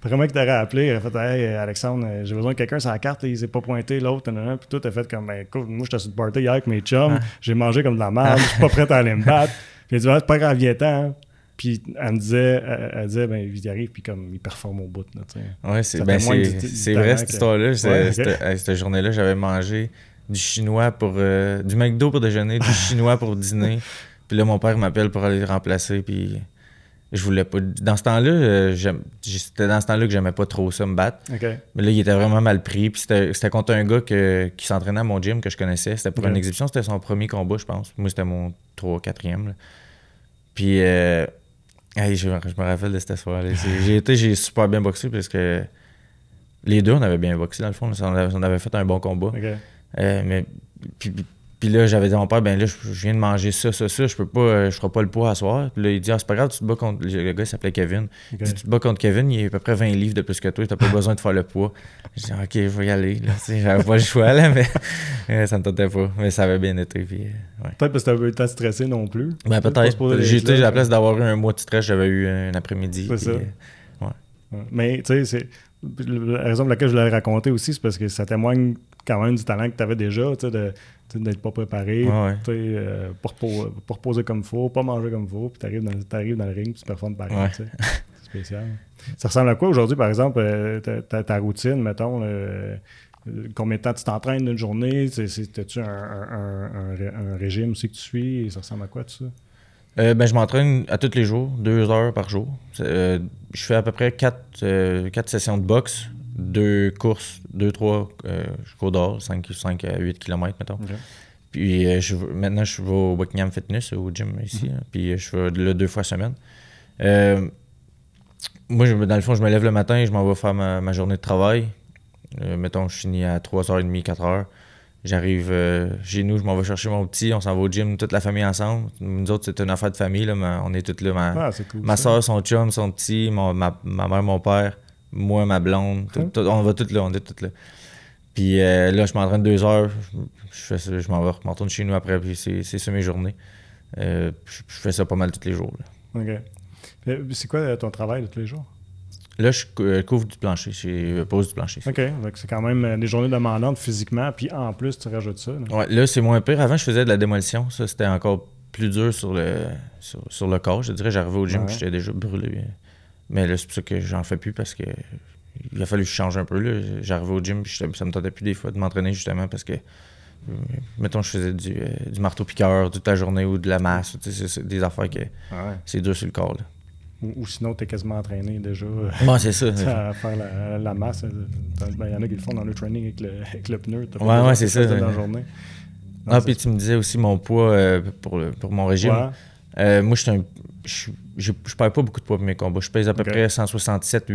Apparemment qu'il t'aurait appelé, il a fait Hey Alexandre, euh, j'ai besoin de quelqu'un sur la carte, il s'est pas pointé, l'autre, puis tout t'as fait comme ben, écoute, moi j'étais sur le party hier avec mes chums, j'ai mangé comme de la merde, je suis pas prêt à aller me battre. Puis il dit ah, Tu pas grave, tant hein. Puis elle me disait, elle, disait ben il arrive, puis comme il performe au bout. Oui, ouais, c'est ben, vrai cette histoire-là. Euh, cette journée-là, j'avais mangé du chinois pour. Euh, du McDo pour déjeuner, du chinois pour dîner. Puis là, mon père m'appelle pour aller le remplacer. Puis je voulais pas. Dans ce temps-là, euh, c'était dans ce temps-là que j'aimais pas trop ça me battre. Mais là, il était vraiment mal pris. Puis c'était contre un gars qui s'entraînait à mon gym que je connaissais. C'était pour une exhibition, c'était son premier combat, je pense. Moi, c'était mon 3 4e. Puis euh, je, me rappelle de cette soirée. J'ai été, j'ai super bien boxé parce que les deux, on avait bien boxé dans le fond. On avait, fait un bon combat. Euh, mais puis, puis là, j'avais dit à mon père, ben là, je, viens de manger ça, ça, ça, je peux pas, euh, je ferai pas le poids à soir. Puis là, il dit, ah, c'est pas grave, tu te bats contre. Le gars s'appelait Kevin. tu te bats contre Kevin, il est à peu près 20 livres de plus que toi, t'as pas besoin de faire le poids. J'ai dit, ok, je vais y aller. Là, j'avais pas le choix, là, mais ça ne tentait pas. Mais ça avait bien été. Euh, peut-être parce que t'avais pas été stressé non plus. Ben, peut-être. J'ai été à la place d'avoir eu un mois de stress, j'avais eu un après-midi. C'est ça. Euh, mais tu sais, c'est. La raison pour laquelle je voulais raconté aussi, c'est parce que ça témoigne quand même du talent que tu avais déjà, d'être pas préparé, euh, pour euh, pas, reposer, comme faut, pas manger comme faut, puis t'arrives dans, dans le ring, puis tu performes pareil. C'est spécial. Ça ressemble à quoi aujourd'hui, par exemple, euh, ta, ta, routine, mettons, euh, combien de temps tu t'entraînes d'une journée? c'est tu un, un, régime aussi que tu suis? Ça ressemble à quoi tout ça? ben, je m'entraîne à tous les jours, deux heures par jour. je fais à peu près quatre, quatre sessions de boxe, deux courses, deux, trois, euh, je cours dehors, 5, 5 à 8 km, mettons. Puis euh, je, maintenant, je vais au Buckingham Fitness, au gym ici. Mhm. puis euh, je vais là deux fois semaine. moi, dans le fond, je me lève le matin, et je m'en vais faire ma, journée de travail. mettons, je finis à 3h30, 4h. J'arrive chez nous, je m'en vais chercher mon petit, on s'en va au gym, toute la famille ensemble. Nous autres, c'est une affaire de famille, on est tous là. Ma, ah, soeur, son chum, son petit, ma mère, mon père moi, ma blonde, on va toutes là, on est toutes là. Puis euh, là, je m'entraîne deux heures, je, je, m'en vais, je retourne chez nous après, puis c'est ça mes journées. Euh, je, fais ça pas mal tous les jours. OK. C'est quoi euh, ton travail de tous les jours? Là, je couvre du plancher, je pose du plancher. OK, donc c'est quand même des journées demandantes physiquement, puis en plus, tu rajoutes ça. Là, là c'est moins pire. Avant, je faisais de la démolition, ça, c'était encore plus dur sur le, sur, le corps. Je dirais, j'arrivais au gym, j'étais déjà brûlé. Mais là, c'est pour ça que j'en fais plus parce que il a fallu que je change un peu. J'arrivais au gym, et ça me tentait plus des fois de m'entraîner justement parce que, euh, mettons, je faisais euh, du, marteau-piqueur toute la journée ou de la masse. C'est des affaires que ah c'est dur sur le corps. Ou, sinon, tu es quasiment entraîné déjà euh, c'est ça, à faire la, masse. Il ben, y en a qui le font dans le training avec le, pneu. ouais, ouais c'est ça. Dans la journée. ah, puis tu me disais aussi mon poids pour, pour mon régime. moi, je suis je, je perds pas beaucoup de poids pour mes combats. Je pèse à peu près 167,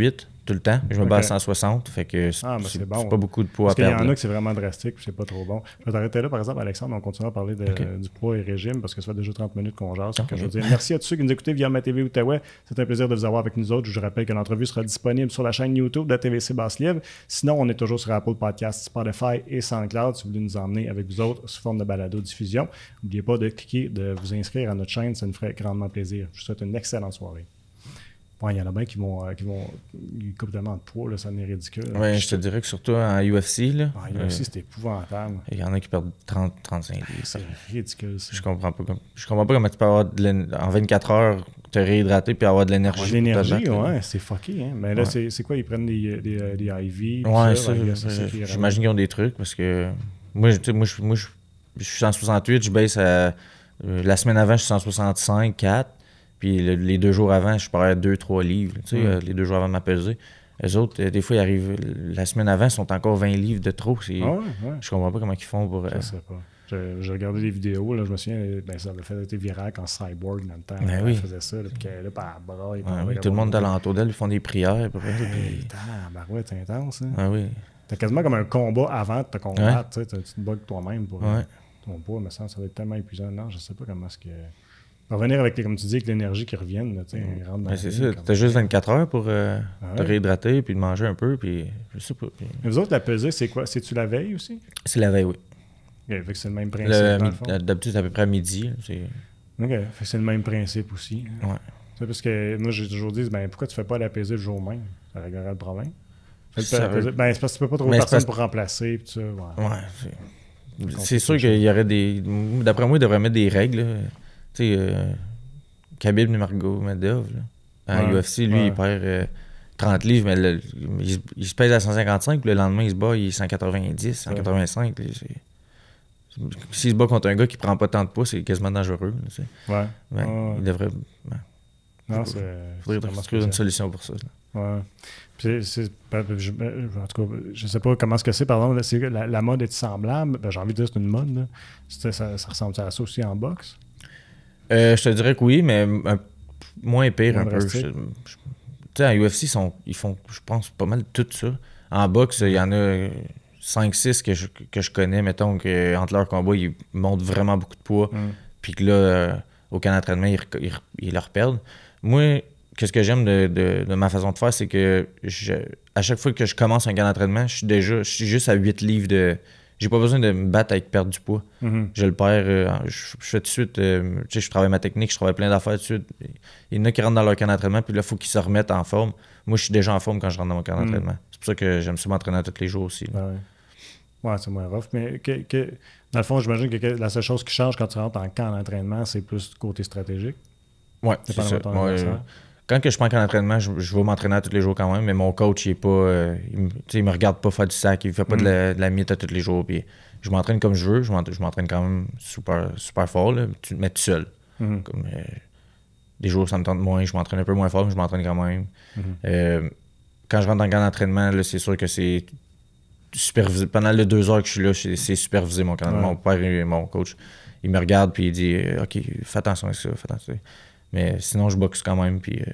tout le temps. Je me bats à 160, fait que c'est ah, ben, pas beaucoup de poids à perdre. c'est vraiment drastique, c'est pas trop bon. Je vais t'arrêter là, par exemple, Alexandre, on continue à parler du poids et régime parce que ça fait déjà 30 minutes qu'on jase. je dire. Merci à tous ceux qui nous écoutent via ma TV Outaouais. C'est un plaisir de vous avoir avec nous autres. Je vous rappelle que l'entrevue sera disponible sur la chaîne YouTube de la TVC Basse-Lièvre. Sinon, on est toujours sur Apple Podcasts, Spotify et SoundCloud si vous voulez nous emmener avec vous autres sous forme de balado-diffusion. N'oubliez pas de cliquer, de vous inscrire à notre chaîne, ça nous ferait grandement plaisir. Je vous souhaite une excellente soirée il y en a bien qui vont, euh, qui vont complètement de poids, là, ça n'est ridicule. Oui, je te dirais que surtout en UFC. Là, en UFC, c'est épouvantable. Il y en a qui perdent 30, 35 livres. C'est ridicule. Ça. Je comprends pas je comprends pas comment tu peux avoir en 24 heures te réhydrater puis avoir de l'énergie. l'énergie, ouais, c'est fucké. Hein. Mais là, c'est quoi Ils prennent des, des, euh, IV. Ouais, J'imagine qu'ils ont des trucs parce que moi, je, moi, je, je, suis 168, je baisse à. Euh, la semaine avant, je suis 165, 4. Puis les deux jours avant, je parais deux, trois livres, tu sais, mm. euh, les deux jours avant de m'apaiser. pesée. autres, euh, des fois, ils arrivent la semaine avant, ils sont encore 20 livres de trop. Ah je comprends pas comment ils font pour. Je euh, sais pas. J'ai regardé des vidéos, là, je me souviens, ben, ça avait fait été viral quand Cyborg, dans le temps, ben oui. ça, puis là, par ah tout le monde d'alentour d'elle, ils font des prières. Pour hey, puis... ben ouais, c'est intense. Hein. Ah, oui. T'as quasiment comme un combat avant de te combattre, tu te bugs toi-même pour ton poids, mais ça, ça va être tellement épuisant. Non, je sais pas comment est-ce que. Revenir avec, comme tu dis, avec l'énergie qui revienne. Mm. c'est ça. Tu as juste 24 heures pour euh, ah te réhydrater, puis manger un peu, puis je sais pas. Mais vous autres, la pesée, c'est quoi C'est-tu la veille aussi C'est la veille, oui. c'est le même principe. D'habitude, c'est à peu près à midi. OK. C'est le même principe aussi. Hein. Ouais. parce que moi, j'ai toujours dit ben, pourquoi tu fais pas la pesée le jour même Ça réglerait le problème. Ça ben, c'est parce que tu peux pas trouver ben, personne pour remplacer. Puis ça, ouais. ouais c'est sûr qu'il y aurait des. D'après moi, il devrait mettre des règles. C'est euh, Khabib Nurmagomedov, en UFC, lui, il perd 30 euh, livres, mais il, se pèse à 155, puis le lendemain, il se bat, il est 190, 185. S'il se bat contre un gars qui prend pas tant de poids, c'est quasiment dangereux. il devrait. Il faudrait trouver une solution pour ça. Ouais. Ben, ben, je, ben, en tout cas, je sais pas comment ce que c'est, pardon. la, mode est semblable. j'ai envie de dire c'est une mode. Ça, ça ressemble à ça aussi en boxe. Euh, je te dirais que oui, mais euh, moins pire un peu. Tu sais, en UFC, ils, sont, ils font, je pense, pas mal tout ça. En boxe, il y en a 5-6 que je, connais, mettons, que entre leurs combats, ils montent vraiment beaucoup de poids. Mm. Puis que là, euh, au camp d'entraînement, ils, ils, leur perdent. Moi, qu'est-ce que j'aime de, de, ma façon de faire, c'est que je, à chaque fois que je commence un camp d'entraînement, je suis déjà je suis juste à 8 livres de, j'ai pas besoin de me battre avec perdre du poids. Mhm. Je le perds, euh, je, fais tout de suite, euh, tu sais, je travaille ma technique, je travaille plein d'affaires tout de suite. Il y en a qui rentrent dans leur camp d'entraînement, puis là, il faut qu'ils se remettent en forme. Moi, je suis déjà en forme quand je rentre dans mon camp mhm. d'entraînement. C'est pour ça que j'aime ça m'entraîner tous les jours aussi. Ben oui, ouais, c'est moins rough. Mais que, que, dans le fond, j'imagine que la seule chose qui change quand tu rentres en camp d'entraînement, c'est plus côté stratégique. Ouais, c'est ça quand je prends en entraînement, je, veux vais m'entraîner à tous les jours quand même, mais mon coach, il est pas. Euh, il, me regarde pas faire du sac, il fait pas mm. de, la, mythe à tous les jours. Puis je m'entraîne comme je veux, je m'entraîne quand même super, super fort, là, mais tout seul. Mm-hmm. Euh, des jours, ça me tente moins, je m'entraîne un peu moins fort, mais je m'entraîne quand même. Mm-hmm. Euh, quand je rentre en entraînement, là c'est sûr que c'est supervisé. Pendant les deux heures que je suis là, c'est supervisé mon Mon père et mon coach, il me regarde puis il dit Ok, fais attention à ça, fais attention. Mais sinon, je boxe quand même, puis euh,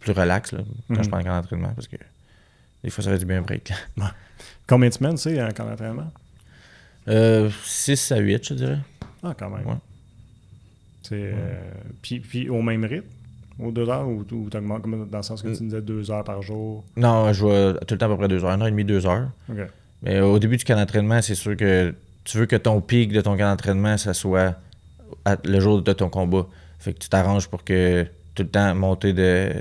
plus relax quand je mhm. prends un camp d'entraînement, parce que des fois, ça fait du bien break. Combien de semaines, tu sais, un camp d'entraînement 6 euh, à 8, je dirais. Ah, quand même. Euh, puis, puis au même rythme aux deux heures ou, tu dans le sens que tu mm. disais deux heures par jour? Non, je vois tout le temps à peu près deux heures, une heure et demie, deux heures. Mais au début du camp d'entraînement, c'est sûr que tu veux que ton pic de ton camp d'entraînement, ça soit le jour de ton combat que tu t'arranges pour que tout le temps monter de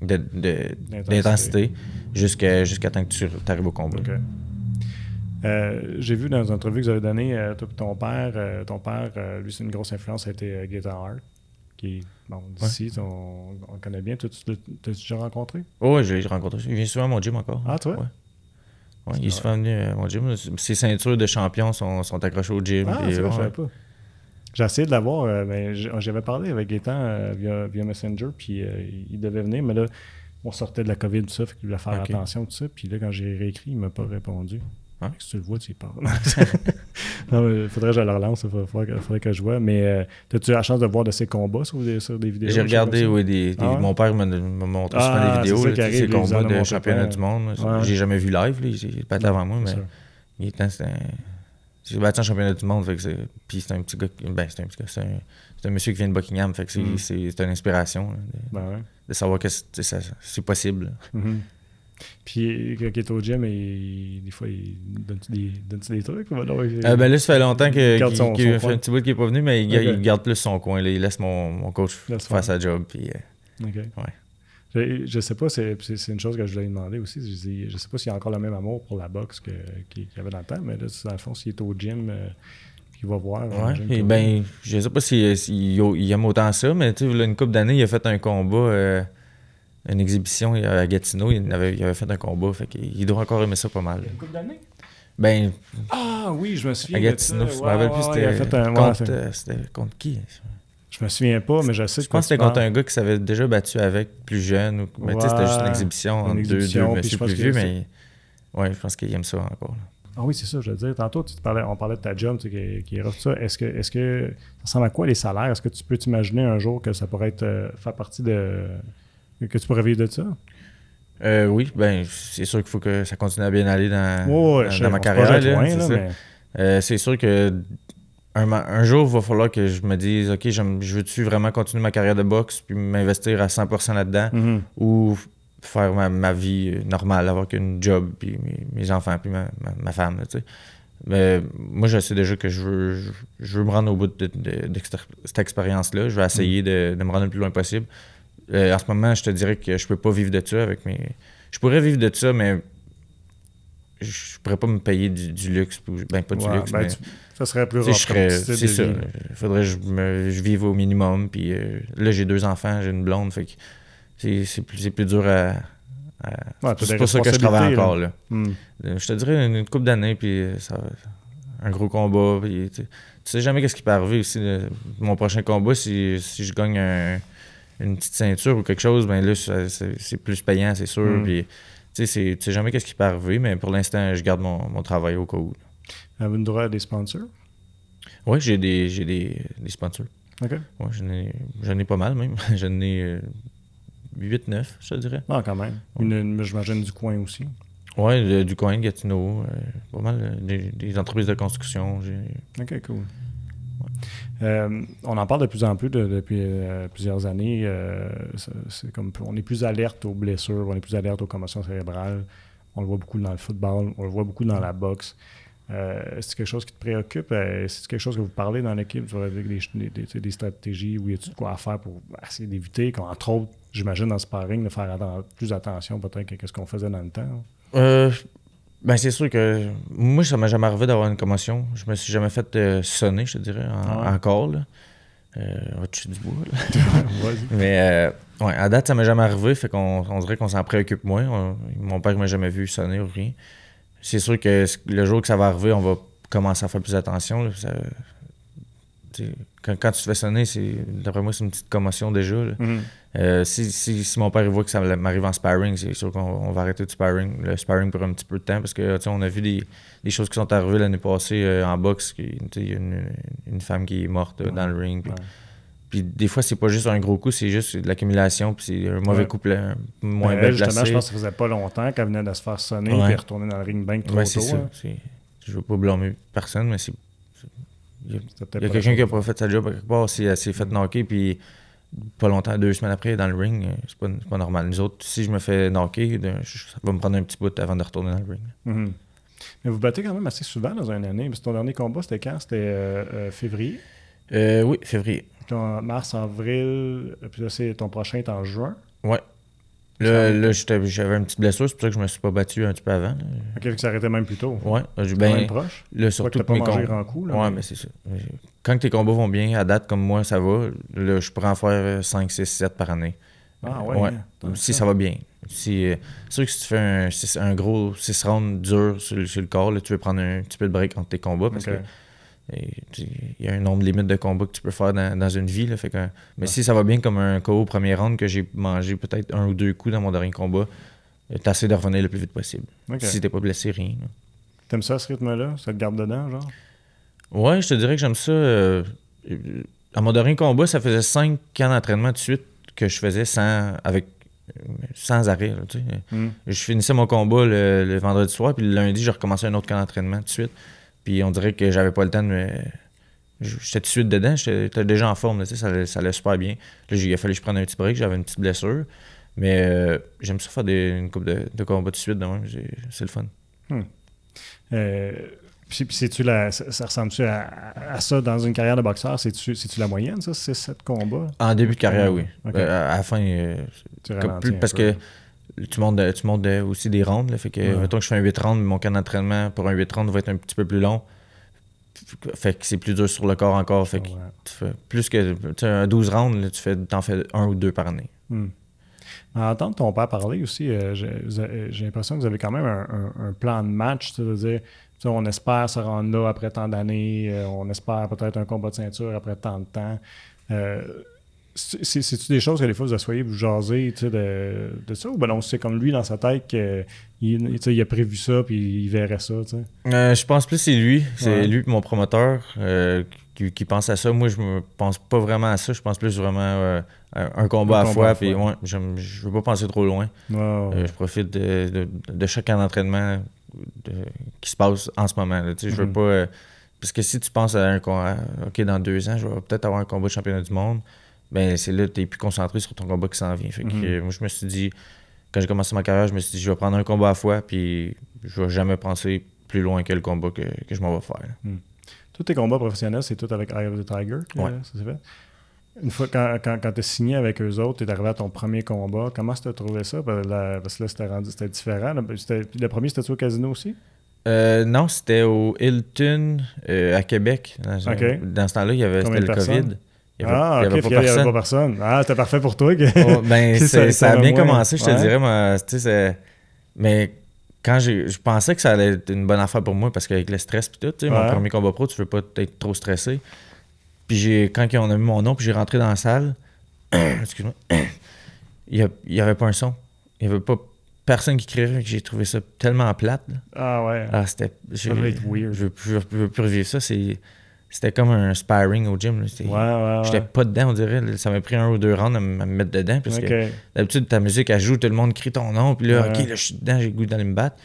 d'intensité jusqu'à jusqu'à temps que tu arrives au combat. Euh, j'ai vu dans une entrevue que vous avez donnée, euh, ton père, euh, ton père lui, c'est une grosse influence, ça a été Guitar Qui qui bon, d'ici, on, le connaît bien. tu tu déjà rencontré? Oh, oui, je rencontré. Il vient souvent à mon gym encore. Ah, toi? Oui. il est souvent venu à mon gym. Ses ceintures de champion sont, sont accrochées au gym. Ah, j'ai essayé de l'avoir, euh, mais j'avais parlé avec Gaétan euh, via, via, Messenger, puis euh, il devait venir, mais là, on sortait de la COVID, tout ça, fait qu'il voulait faire attention, tout ça. Puis là, quand j'ai réécrit, il ne m'a pas répondu. Hein? Si tu le vois, tu y parles. non, il faudrait que je le relance, il faudrait, que, je vois. Mais as-tu la chance de voir de ses combats sur des, des vidéos? J'ai regardé, oui. Des, ah Mon père m'a montré souvent ah, des vidéos, ses combats de championnat du monde. Je J'ai jamais vu live, là, il pas pas avant moi, mais il un... J'ai battu en championnat du monde. c'est... Puis c'est un petit gars. Ben, c'est un petit gars. C'est un, c'est un monsieur qui vient de Buckingham. Fait que c'est, mm-hmm. c'est, c'est une inspiration ben de, savoir que c'est, c'est possible. Mm-hmm. Puis euh, quand il est au gym, des fois, il donne-tu des, donne des trucs? Ou euh, ben là, ça fait longtemps que, qu'il, fait un petit bout qui n'est pas venu, mais il, garde plus son coin. Il laisse mon, mon coach faire sa job. Puis, euh, je, ne sais pas, c'est une chose que je voulais lui demander aussi. Je, ne je sais pas s'il a encore le même amour pour la boxe qu'il y avait dans le temps, mais là, dans le fond, s'il est au gym. Euh, il va voir. Je ne ben, je sais pas s'il aime autant ça, mais tu sais, une couple d'années, il a fait un combat, euh, une exhibition à Gatineau, il avait, il avait fait un combat, il doit encore aimer ça pas mal. Une couple d'années? Ben. Ah oui, je me souviens. À Gatineau, je rappelle plus, c'était contre qui? Je me souviens pas, mais je sais Je pense que c'était contre un gars qui s'avait déjà battu avec plus jeune. Ou... Mais c'était juste une exhibition entre deux, deux monsieur plus vieux, mais ouais, je pense qu'il aime ça encore. Ah oui, c'est ça, je veux dire. Tantôt, tu parlais, on parlait de ta job qui, est ça. Est-ce que, est-ce que ça ressemble à quoi les salaires? Est-ce que tu peux t'imaginer un jour que ça pourrait être euh, faire partie de. que tu pourrais vivre de ça? Euh, oui, ben c'est sûr qu'il faut que ça continue à bien aller dans, dans, ma carrière. Euh, c'est sûr que un, jour, il va falloir que je me dise, OK, je veux-tu vraiment continuer ma carrière de boxe puis m'investir à 100% là-dedans mhm. ou faire ma, vie normale, avoir qu'une job, puis mes, enfants, puis ma, femme, tu sais. Mais moi, je sais déjà que je veux, me rendre au bout de, cette expérience-là. Je vais essayer mhm. de, me rendre le plus loin possible. Euh, en ce moment, je te dirais que je peux pas vivre de ça avec mes... Je pourrais vivre de ça, mais je pourrais pas me payer du, luxe. Ben, pas du luxe, ben mais... Ça serait plus rentable. C'est ça. Il faudrait que je, vive au minimum. Puis euh, là, j'ai deux enfants, j'ai une blonde. Fait que c'est plus, dur à, c'est pour ça que je travaille encore. Hmm. Euh, je te dirais une, coupe couple d'années, puis euh, ça, un gros combat. Puis, tu, sais jamais qu'est-ce qui peut arriver mon prochain combat, si, je gagne une petite ceinture ou quelque chose, ben là, c'est plus payant, c'est sûr. Hmm. Tu Puis, tu sais jamais qu'est-ce qui peut arriver, mais pour l'instant, je garde mon, travail au cas où. Avez-vous droit à des sponsors? Oui, j'ai des, j'ai des, des sponsors. OK. Ouais, j'en, ai, j'en ai pas mal même. j'en ai 8-9, euh, je te dirais. Ah, quand même. Une, j'imagine du coin aussi. Oui, du coin, Gatineau. Euh, pas mal. Euh, des, entreprises de construction. J'ai... OK, cool. on en parle de plus en plus depuis plusieurs années. c'est, comme on est plus alerte aux blessures, on est plus alerte aux commotions cérébrales. On le voit beaucoup dans le football, on le voit beaucoup dans la boxe. Euh, c'est quelque chose qui te préoccupe? c'est euh, quelque chose que vous parlez dans l'équipe avec des, des, stratégies où il y a de quoi à faire pour essayer d'éviter, entre autres, j'imagine, dans ce sparring, de faire plus attention peut-être que ce qu'on faisait dans le temps? Euh, ben, c'est sûr que moi, ça m'a jamais arrivé d'avoir une commotion. Je me suis jamais fait euh, sonner, je te dirais, en, ah du bois. Mais ouais, à date, ça m'est jamais arrivé, fait qu'on dirait qu'on s'en préoccupe moins. mon père m'a jamais vu sonner ou rien c'est sûr que le jour que ça va arriver, on va commencer à faire plus attention. quand, tu te fais sonner, d'après moi, c'est une petite commotion déjà. Mm-hmm. Euh, si, si, mon père voit que ça m'arrive en sparring, c'est sûr qu'on va arrêter le sparring, le sparring pour un petit peu de temps parce que on a vu des, choses qui sont arrivées l'année passée euh, en boxe. Il y a une, femme qui est morte euh, dans le ring. Puis des fois, c'est pas juste un gros coup, c'est juste de l'accumulation, puis c'est un mauvais couple, coup moins ben, belle Justement, je pense que ça faisait pas longtemps qu'elle venait de se faire sonner et retourner dans le ring bank trop ouais, tôt. Ça. Hein. Je veux pas blâmer personne, mais c'est... Il y a, quelqu'un qui a pas fait sa job quelque part, elle s'est fait knocker, puis pas longtemps, deux semaines après, dans le ring, euh, c'est pas, pas normal. Nous autres, si je me fais knocker, ça va me prendre un petit bout avant de retourner dans le ring. Mm-hmm. Mais vous battez quand même assez souvent dans une année. Ton dernier combat, c'était quand? C'était euh, euh, février? Euh, oui, février. en mars, avril, puis là, c'est ton prochain est en juin. Ouais. Là, là j'avais une petite blessure, c'est pour ça que je me suis pas battu un petit peu avant. Ok, que ça arrêtait même plus tôt. Ouais, j'ai ben, même proche. Là, surtout pas mangé grand Coup, là, ouais, mais, c'est ça. Quand tes combats vont bien, à date comme moi, ça va. Là, je pourrais en faire 5, 6, 7 par année. Ah ouais. ouais. Si ça. va bien. Si, euh, c'est sûr que si tu fais un, gros 6 rounds dur sur, le corps, là, tu veux prendre un petit peu de break entre tes combats parce que il y a un nombre limite de combats que tu peux faire dans, une vie. fait mais si ça va bien comme un KO au premier round que j'ai mangé peut-être un ou deux coups dans mon dernier combat, euh, assez de revenir le plus vite possible. Si t'es pas blessé, rien. T'aimes ça ce rythme-là? Ça te garde dedans, genre? Ouais, je te dirais que j'aime ça. Euh, à mon dernier combat, ça faisait cinq camps d'entraînement de suite que je faisais sans avec sans arrêt. Hmm. Je finissais mon combat le, vendredi soir, puis le lundi, je recommençais un autre camp d'entraînement de suite. Puis on dirait que j'avais pas le temps de J'étais tout de suite dedans, j'étais déjà en forme, ça, ça allait super bien. Là, il a fallu que je prenne un petit break, j'avais une petite blessure. Mais euh, j'aime ça faire une coupe de, combats tout de suite, c'est le fun. Hmm. Euh, puis, tu ça, ressemble-tu à, ça dans une carrière de boxeur? C'est-tu, la moyenne, ça, c'est sept combats? En début de carrière, oui. Euh, à la fin, plus, parce que tu montes, aussi des rounds. fait que, que je fais un 8 rounds, mon cas d'entraînement pour un 8 rounds va être un petit peu plus long. Fait que c'est plus dur sur le corps encore. Fait plus que un 12 rounds, tu fais, en fais un ou deux par année. Hmm. En entendre ton père parler aussi, euh, j'ai l'impression que vous avez quand même un, plan de match. tu dire on espère se rendre là après tant d'années, euh, on espère peut-être un combat de ceinture après tant de temps. Euh, c'est-tu des choses que des fois vous asseyez, vous jasez de, de ça? Ou ben non, c'est comme lui dans sa tête qu'il il a prévu ça puis il verrait ça? Euh, je pense plus c'est lui. C'est lui mon promoteur euh, qui, pense à ça. Moi, je me pense pas vraiment à ça. Je pense plus vraiment euh, à un combat à combat fois. Puis, ouais, je veux pas penser trop loin. je profite de, de, d'entraînement chaque entraînement qui se passe en ce moment. Je veux mhm. pas. parce que si tu penses à un combat, OK, dans deux ans, je vais peut-être avoir un combat de championnat du monde ben c'est là, que tu es plus concentré sur ton combat qui s'en vient. Fait mhm. moi, je me suis dit, quand j'ai commencé ma carrière, je me suis dit, je vais prendre un combat à fois, puis je vais jamais penser plus loin que le combat que, que je m'en vais faire. Hmm. Tous tes combats professionnels, c'est tout avec Eye of the Tiger, euh, Une fois, quand, quand, tu as signé avec eux autres, tu es arrivé à ton premier combat, comment tu as trouvé ça? Parce, que là, c'était rendu, différent. Le premier, c'était au casino aussi? Euh, non, c'était au Hilton euh, à Québec. Dans, dans ce temps-là, il y avait le COVID ah, ok, y avait, pas, personne. Ah, c'était parfait pour toi. Oh, ben, ça, a bien commencé, je te dirais. Mais, mais quand je pensais que ça allait être une bonne affaire pour moi parce qu'avec le stress et tout, ouais. mon premier combat pro, tu veux pas être trop stressé. Puis quand on a mis mon nom, puis j'ai rentré dans la salle, excuse-moi, il n'y avait pas un son. Il n'y avait pas personne qui criait. que j'ai trouvé ça tellement plate. Ah ouais. Ah, c'était. Ça va être weird. Je ne veux, veux plus revivre ça. C'est c'était comme un sparring au gym. Ouais, ouais, J'étais pas dedans, on dirait. Ça m'a pris un ou deux rounds à, me mettre dedans. Parce que d'habitude, ta musique, elle joue, tout le monde crie ton nom. Puis là, OK, là, je suis dedans, j'ai le goût d'aller me battre.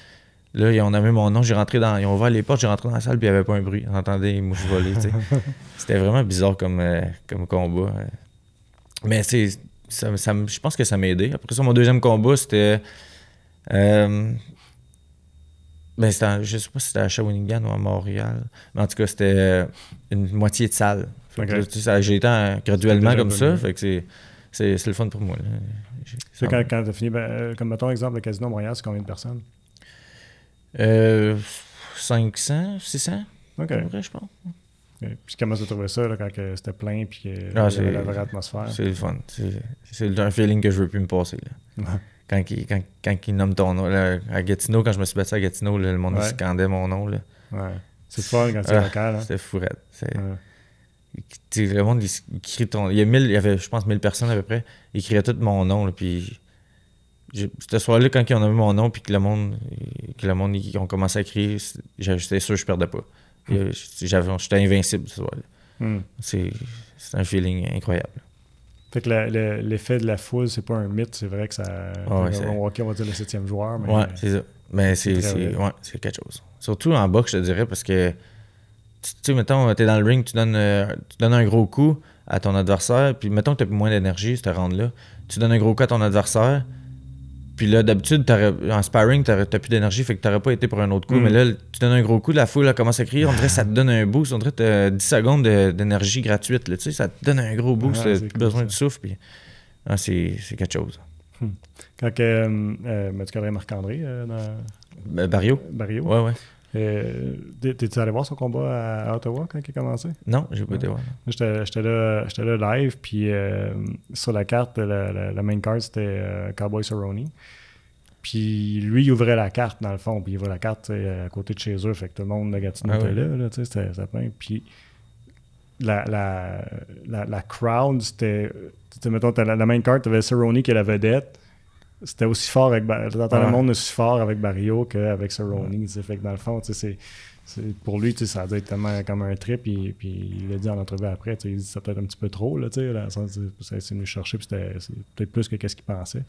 Là, ils ont amené mon nom, j'ai rentré dans. Ils ont ouvert les portes, j'ai rentré dans la salle, puis il n'y avait pas un bruit. On entendait les mouches voler. C'était vraiment bizarre comme, euh, comme combat. Euh. Mais c'est. Ça, je pense que ça m'a aidé. Après ça, mon deuxième combat, c'était. Euh, mais ben, ne je sais pas si c'était à Shawinigan ou à Montréal. Mais en tout cas, c'était euh, une moitié de salle. J'ai été graduellement comme ça. Fait que c'est le fun pour moi. quand, tu as fini, ben, euh, comme mettons exemple, le Casino Montréal, c'est combien de personnes? Euh, 500, 600. OK. je pense. Puis comment tu ça quand c'était plein puis que ah, la vraie atmosphère? C'est le fun. C'est un feeling que je veux plus me passer quand, ils nomment ton nom. à Gatineau, quand je me suis battu à Gatineau, le monde scandait mon nom. Ouais. C'est fort quand c'est ah, local. Hein. C'était fourette. Le monde, il, ton. Il y, il y avait, je pense, 1000 personnes à peu près. Ils criaient tout mon nom. Là, puis soir-là, quand ils ont nommé mon nom, puis que le monde, que le monde ils ont commencé à crier, j'étais sûr que je perdais pas. Hmm. J'étais invincible ce soir-là. Hmm. C'est un feeling incroyable. Fait que l'effet de la foule, c'est pas un mythe, c'est vrai que ça. on, va dire le septième joueur. Mais c'est ça. Mais c'est quelque chose. Surtout en boxe, je te dirais, parce que tu sais, mettons, t'es dans le ring, tu donnes, euh, tu donnes un gros coup à ton adversaire, puis mettons que t'as moins d'énergie, te rends là Tu donnes un gros coup à ton adversaire, puis là, d'habitude, en sparring, t'as plus d'énergie, fait que t'aurais pas été pour un autre coup. Mm. Mais là, tu donnes un gros coup, la foule commence à crier. On dirait que ça te donne un boost. On dirait que 10 secondes d'énergie gratuite. Là, tu sais, ça te donne un gros boost. Ah, besoin de souffle. Puis... Ah, c'est quelque chose. Hmm. Quand euh, euh, tu connais Marc-André euh, dans... Ben, Barrio. Barrio. Ouais, ouais. Euh, tu T'es-tu allé voir son combat à, Ottawa quand il a commencé? Non, j'ai pas été voir. J'étais là, live, puis euh, sur la carte, la, main card, c'était euh, Cowboy Cerrone. Puis lui, il ouvrait la carte, dans le fond, puis il ouvrait la carte à côté de chez eux, fait que tout le monde de Gatineau ah était là, là c'était plein. Puis la, la, la, crowd, c'était, mettons, la, main card, t'avais Cerrone qui est la vedette, c'était aussi fort avec. Dans le monde aussi fort avec Barrio qu'avec Cerrone. Fait que dans le fond, tu sais, c'est pour lui, ça doit être tellement comme un trip. Puis, il l'a dit en entrevue après, il dit ça peut être un petit peu trop. Là, c'est venu chercher, puis c'est peut-être plus que quest ce qu'il pensait.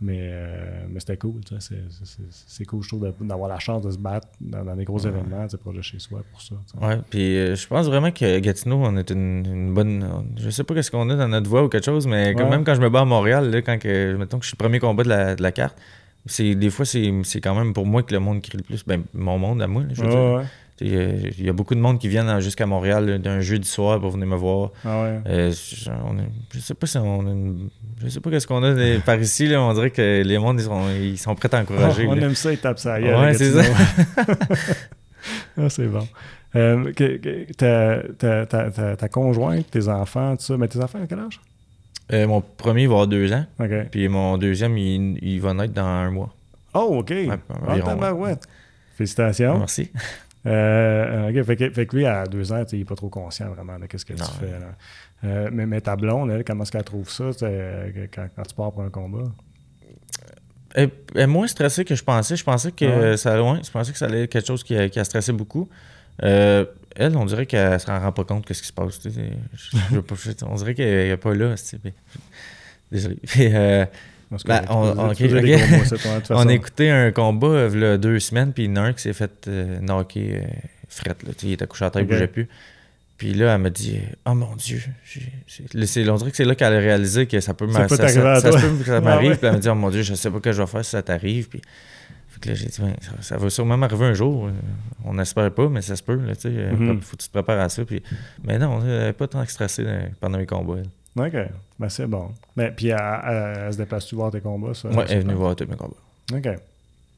Mais, euh, mais c'était cool. C'est cool, je trouve, d'avoir la chance de se battre dans, des gros événements de de chez soi pour ça. ouais puis euh, je pense vraiment que Gatineau, on est une, bonne. Je sais pas quest ce qu'on a dans notre voix ou quelque chose, mais quand même quand je me bats à Montréal, quand mettons que je suis le premier combat de la carte, des fois, c'est, quand même pour moi que le monde crie le plus. Ben, mon monde à moi, je euh, Il y, a beaucoup de monde qui viennent jusqu'à Montréal d'un jeudi soir pour venir me voir. Ah euh, je, ne sais pas si on je sais pas qu'est-ce qu'on a par ici. on dirait que les mondes ils sont, prêts à encourager. on aime ça, ils tapent ça. c'est ça. Ah, c'est bon. Euh, ta, conjointe, tes enfants, tout ça. Mais tes enfants, à quel âge? Euh, mon premier, va avoir deux ans. Puis mon deuxième, il, va naître dans un mois. Oh, OK. Ouais, ah, Félicitations. Merci. Euh, fait, que, lui, à deux ans, il n'est pas trop conscient vraiment de ce que tu fais. Euh, mais, mais, ta blonde, comment est-ce qu'elle trouve ça euh, quand, tu pars pour un combat? Elle est moins stressée que je pensais. Je pensais que, ah ça, loin, je pensais que ça allait être quelque chose qui, a stressé beaucoup elle, on dirait qu'elle se rend pas compte de ce qui se passe. on dirait qu'elle n'est pas là. Désolé. Euh, ben, on, écoutait hein, a écouté un combat euh, deux semaines, puis Nark s'est fait euh, knocker euh, il était couché à terre, okay. il bougeait plus. Puis là, elle me dit Oh mon Dieu. C'est, on dirait que c'est là qu'elle a réalisé que ça peut m'arriver. Ça, Puis elle me dit Oh mon Dieu, je sais pas ce que je vais faire si ça t'arrive. Puis j'ai dit, ben, ça, va sûrement arriver un jour. On n'espère pas, mais ça se peut. il euh, mm-hmm. Faut que tu te prépares à ça. Puis... Mais non, on elle pas tant que stressé euh, pendant mes combats. OK. Ben, c'est bon. Mais, puis elle, se déplace-tu voir tes combats? Oui, elle est venue voir tous mes combats. OK.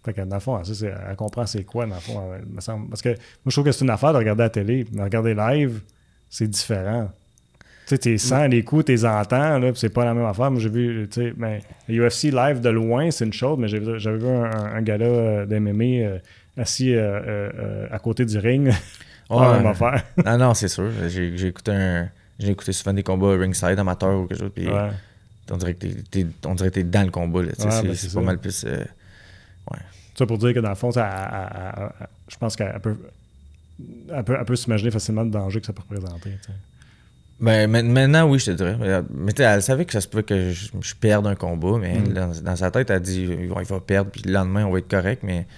Fait que, dans le fond, elle, comprend c'est quoi, dans fond, Parce que moi, je trouve que c'est une affaire de regarder la télé. Mais regarder live, c'est différent. Tu sais, sens les coups, t'es entends, là, c'est pas la même affaire. Moi, j'ai vu, tu sais, ben, UFC live de loin, c'est une chose, mais j'avais vu un, gars là euh, d'MMA euh, assis euh, à côté du ring. Oh, pas la même affaire. ah non, c'est sûr. J'ai écouté J'ai écouté souvent des combats ringside amateur ou quelque chose, puis on dirait que t'es es, dans le combat, là. Ben, c'est pas mal plus... ouais. Ça pour dire que dans le fond, je pense qu'elle peut, s'imaginer facilement le danger que ça peut représenter. Ben, maintenant, oui, je te dirais. Mais elle savait que ça se peut que je, perde un combat, mais mm. dans, sa tête, elle dit il va perdre, puis le lendemain, on va être correct, mais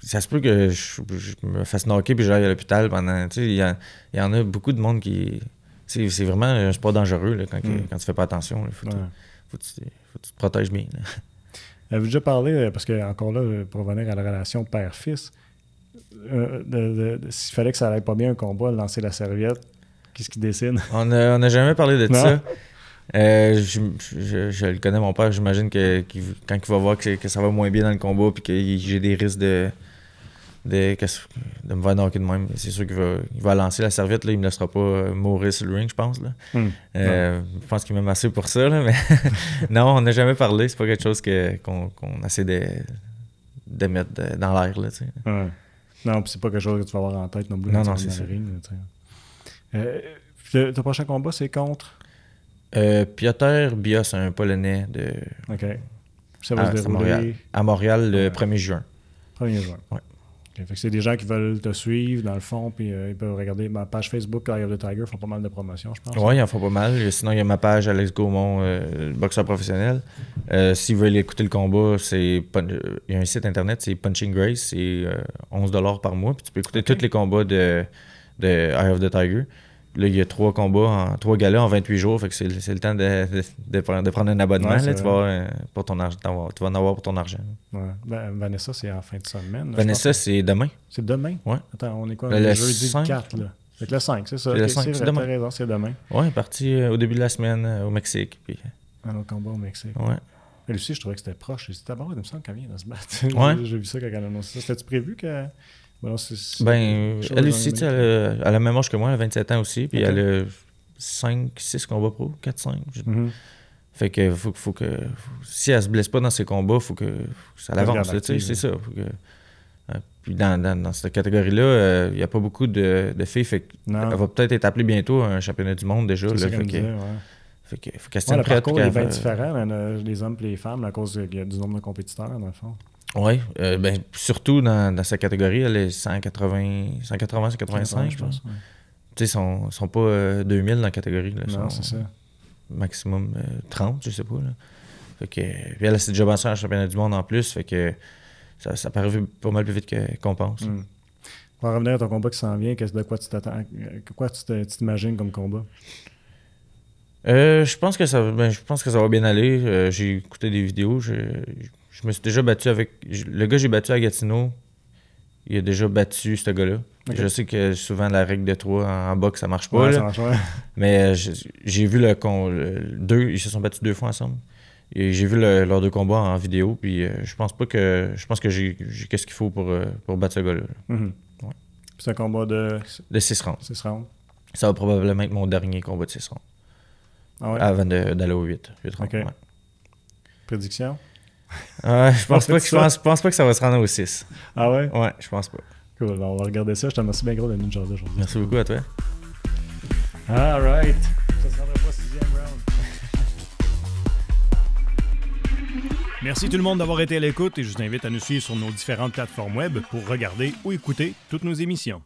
ça se peut que je, me fasse knocker puis j'aille à l'hôpital pendant. Il y, en a beaucoup de monde qui. C'est vraiment un sport dangereux quand, mm. quand, tu fais pas attention. Il faut, que tu te protèges bien. elle déjà parlé, euh, parce que encore là, euh, pour revenir à la relation père-fils, euh, s'il fallait que ça allait pas bien un combat, lancer la serviette, qu'est-ce qu'il dessine? On n'a jamais parlé de ça. Euh, je, le connais, mon père. J'imagine que, quand il va voir que, ça va moins bien dans le combat puis que j'ai des risques de, de, de me faire de même, c'est sûr qu'il va, lancer la serviette. Là, il ne me laissera pas euh, mourir sur le ring, je pense. Hmm. je pense qu'il m'aime assez pour ça. mais non, on n'a jamais parlé. C'est pas quelque chose qu'on essaie de, mettre dans l'air. Non, c'est pas quelque chose que tu vas avoir en tête non plus. Non, non, c'est ça. Euh, ton prochain combat, c'est contre euh, Piotr Bios, un Polonais de. OK. Ça va à, se dérouler. À Montréal, le 1er juin. 1er juin. Ouais c'est des gens qui veulent te suivre, dans le fond, puis euh, ils peuvent regarder ma page Facebook, Eye of the Tiger, font pas mal de promotions, je pense. Oui, ils en font pas mal. Sinon, il y a ma page Alex Gaumont, euh, boxeur professionnel. Euh, si S'ils veulent écouter le combat, c'est il y a un site internet, c'est Punching Grace, c'est 11$ par mois, puis tu peux écouter tous les combats de, de Eye of the Tiger. Là, il y a trois combats, en, trois galas en 28 jours. Fait que c'est, le temps de, de, prendre un abonnement. tu, vas, euh, pour ton argent, tu vas en avoir pour ton argent. Ben, Vanessa, c'est en fin de semaine. Vanessa, c'est demain. C'est demain? Ouais. Attends, on est quoi? le jeudi 5. 4, Fait que le 5, c'est ça. le 5, c'est demain. Oui, c'est demain. parti euh, au début de la semaine euh, au Mexique. Un autre combat au Mexique. Ouais. Mais Lucie, je trouvais que c'était proche. J'ai dit, il me semble qu'elle vient de se battre. J'ai vu ça quand elle a annoncé ça. C'était-tu prévu que ben, elle aussi, elle, a la même âge que moi, elle a 27 ans aussi, puis elle a 5, 6 combats pro, 4, 5. Mm-hmm. Fait que faut, que si elle se blesse pas dans ses combats, faut que, faut que ça l'avance, c'est ça. puis dans, cette catégorie-là, il euh, y n'y a pas beaucoup de, filles, fait elle va peut-être être appelée bientôt à un championnat du monde déjà. Là, fait, que, fait faut qu'elle se ouais, Le parcours est bien différent, euh, les hommes et les femmes, à cause du nombre de compétiteurs, dans le fond. Oui, euh, ben, surtout dans, sa catégorie, elle est 180, 185, je pense. Tu sais, sont, sont pas 2000 euh, dans la catégorie. Là, non, c'est ça. Maximum 30, euh, je sais pas. Là. Fait que, puis elle, a déjà passé à championnat du monde en plus, fait que ça, ça paraît pas mal plus vite qu'on pense. Pour hmm. revenir à ton combat qui s'en vient, qu'est-ce de quoi tu t'attends, quoi tu t'imagines comme combat? Euh, je pense que ça ben, je pense que ça va bien aller. j'ai écouté des vidéos, je, je me suis déjà battu avec. Le gars que j'ai battu à Gatineau, il a déjà battu ce gars-là. Je sais que souvent la règle de 3 en, boxe, ça marche pas. Mais euh, j'ai vu le, deux, ils se sont battus deux fois ensemble. Et j'ai vu le, leurs deux combats en vidéo, puis euh, je pense pas que. Je pense que j'ai qu'est-ce qu'il faut pour, euh, battre ce gars-là. Mm-hmm. C'est un combat de. De 6 rounds. rounds. Ça va probablement être mon dernier combat de 6 rounds. Ah Avant d'aller au 8. Prédiction je pense, pas que, je pense, pas que ça va se rendre au 6. Ah ouais? Ouais, je pense pas. Cool, on va regarder ça. Je te remercie bien gros d'être venu aujourd'hui. Merci beaucoup à toi. All right. Ça se pas round. Merci tout le monde d'avoir été à l'écoute et je vous invite à nous suivre sur nos différentes plateformes web pour regarder ou écouter toutes nos émissions.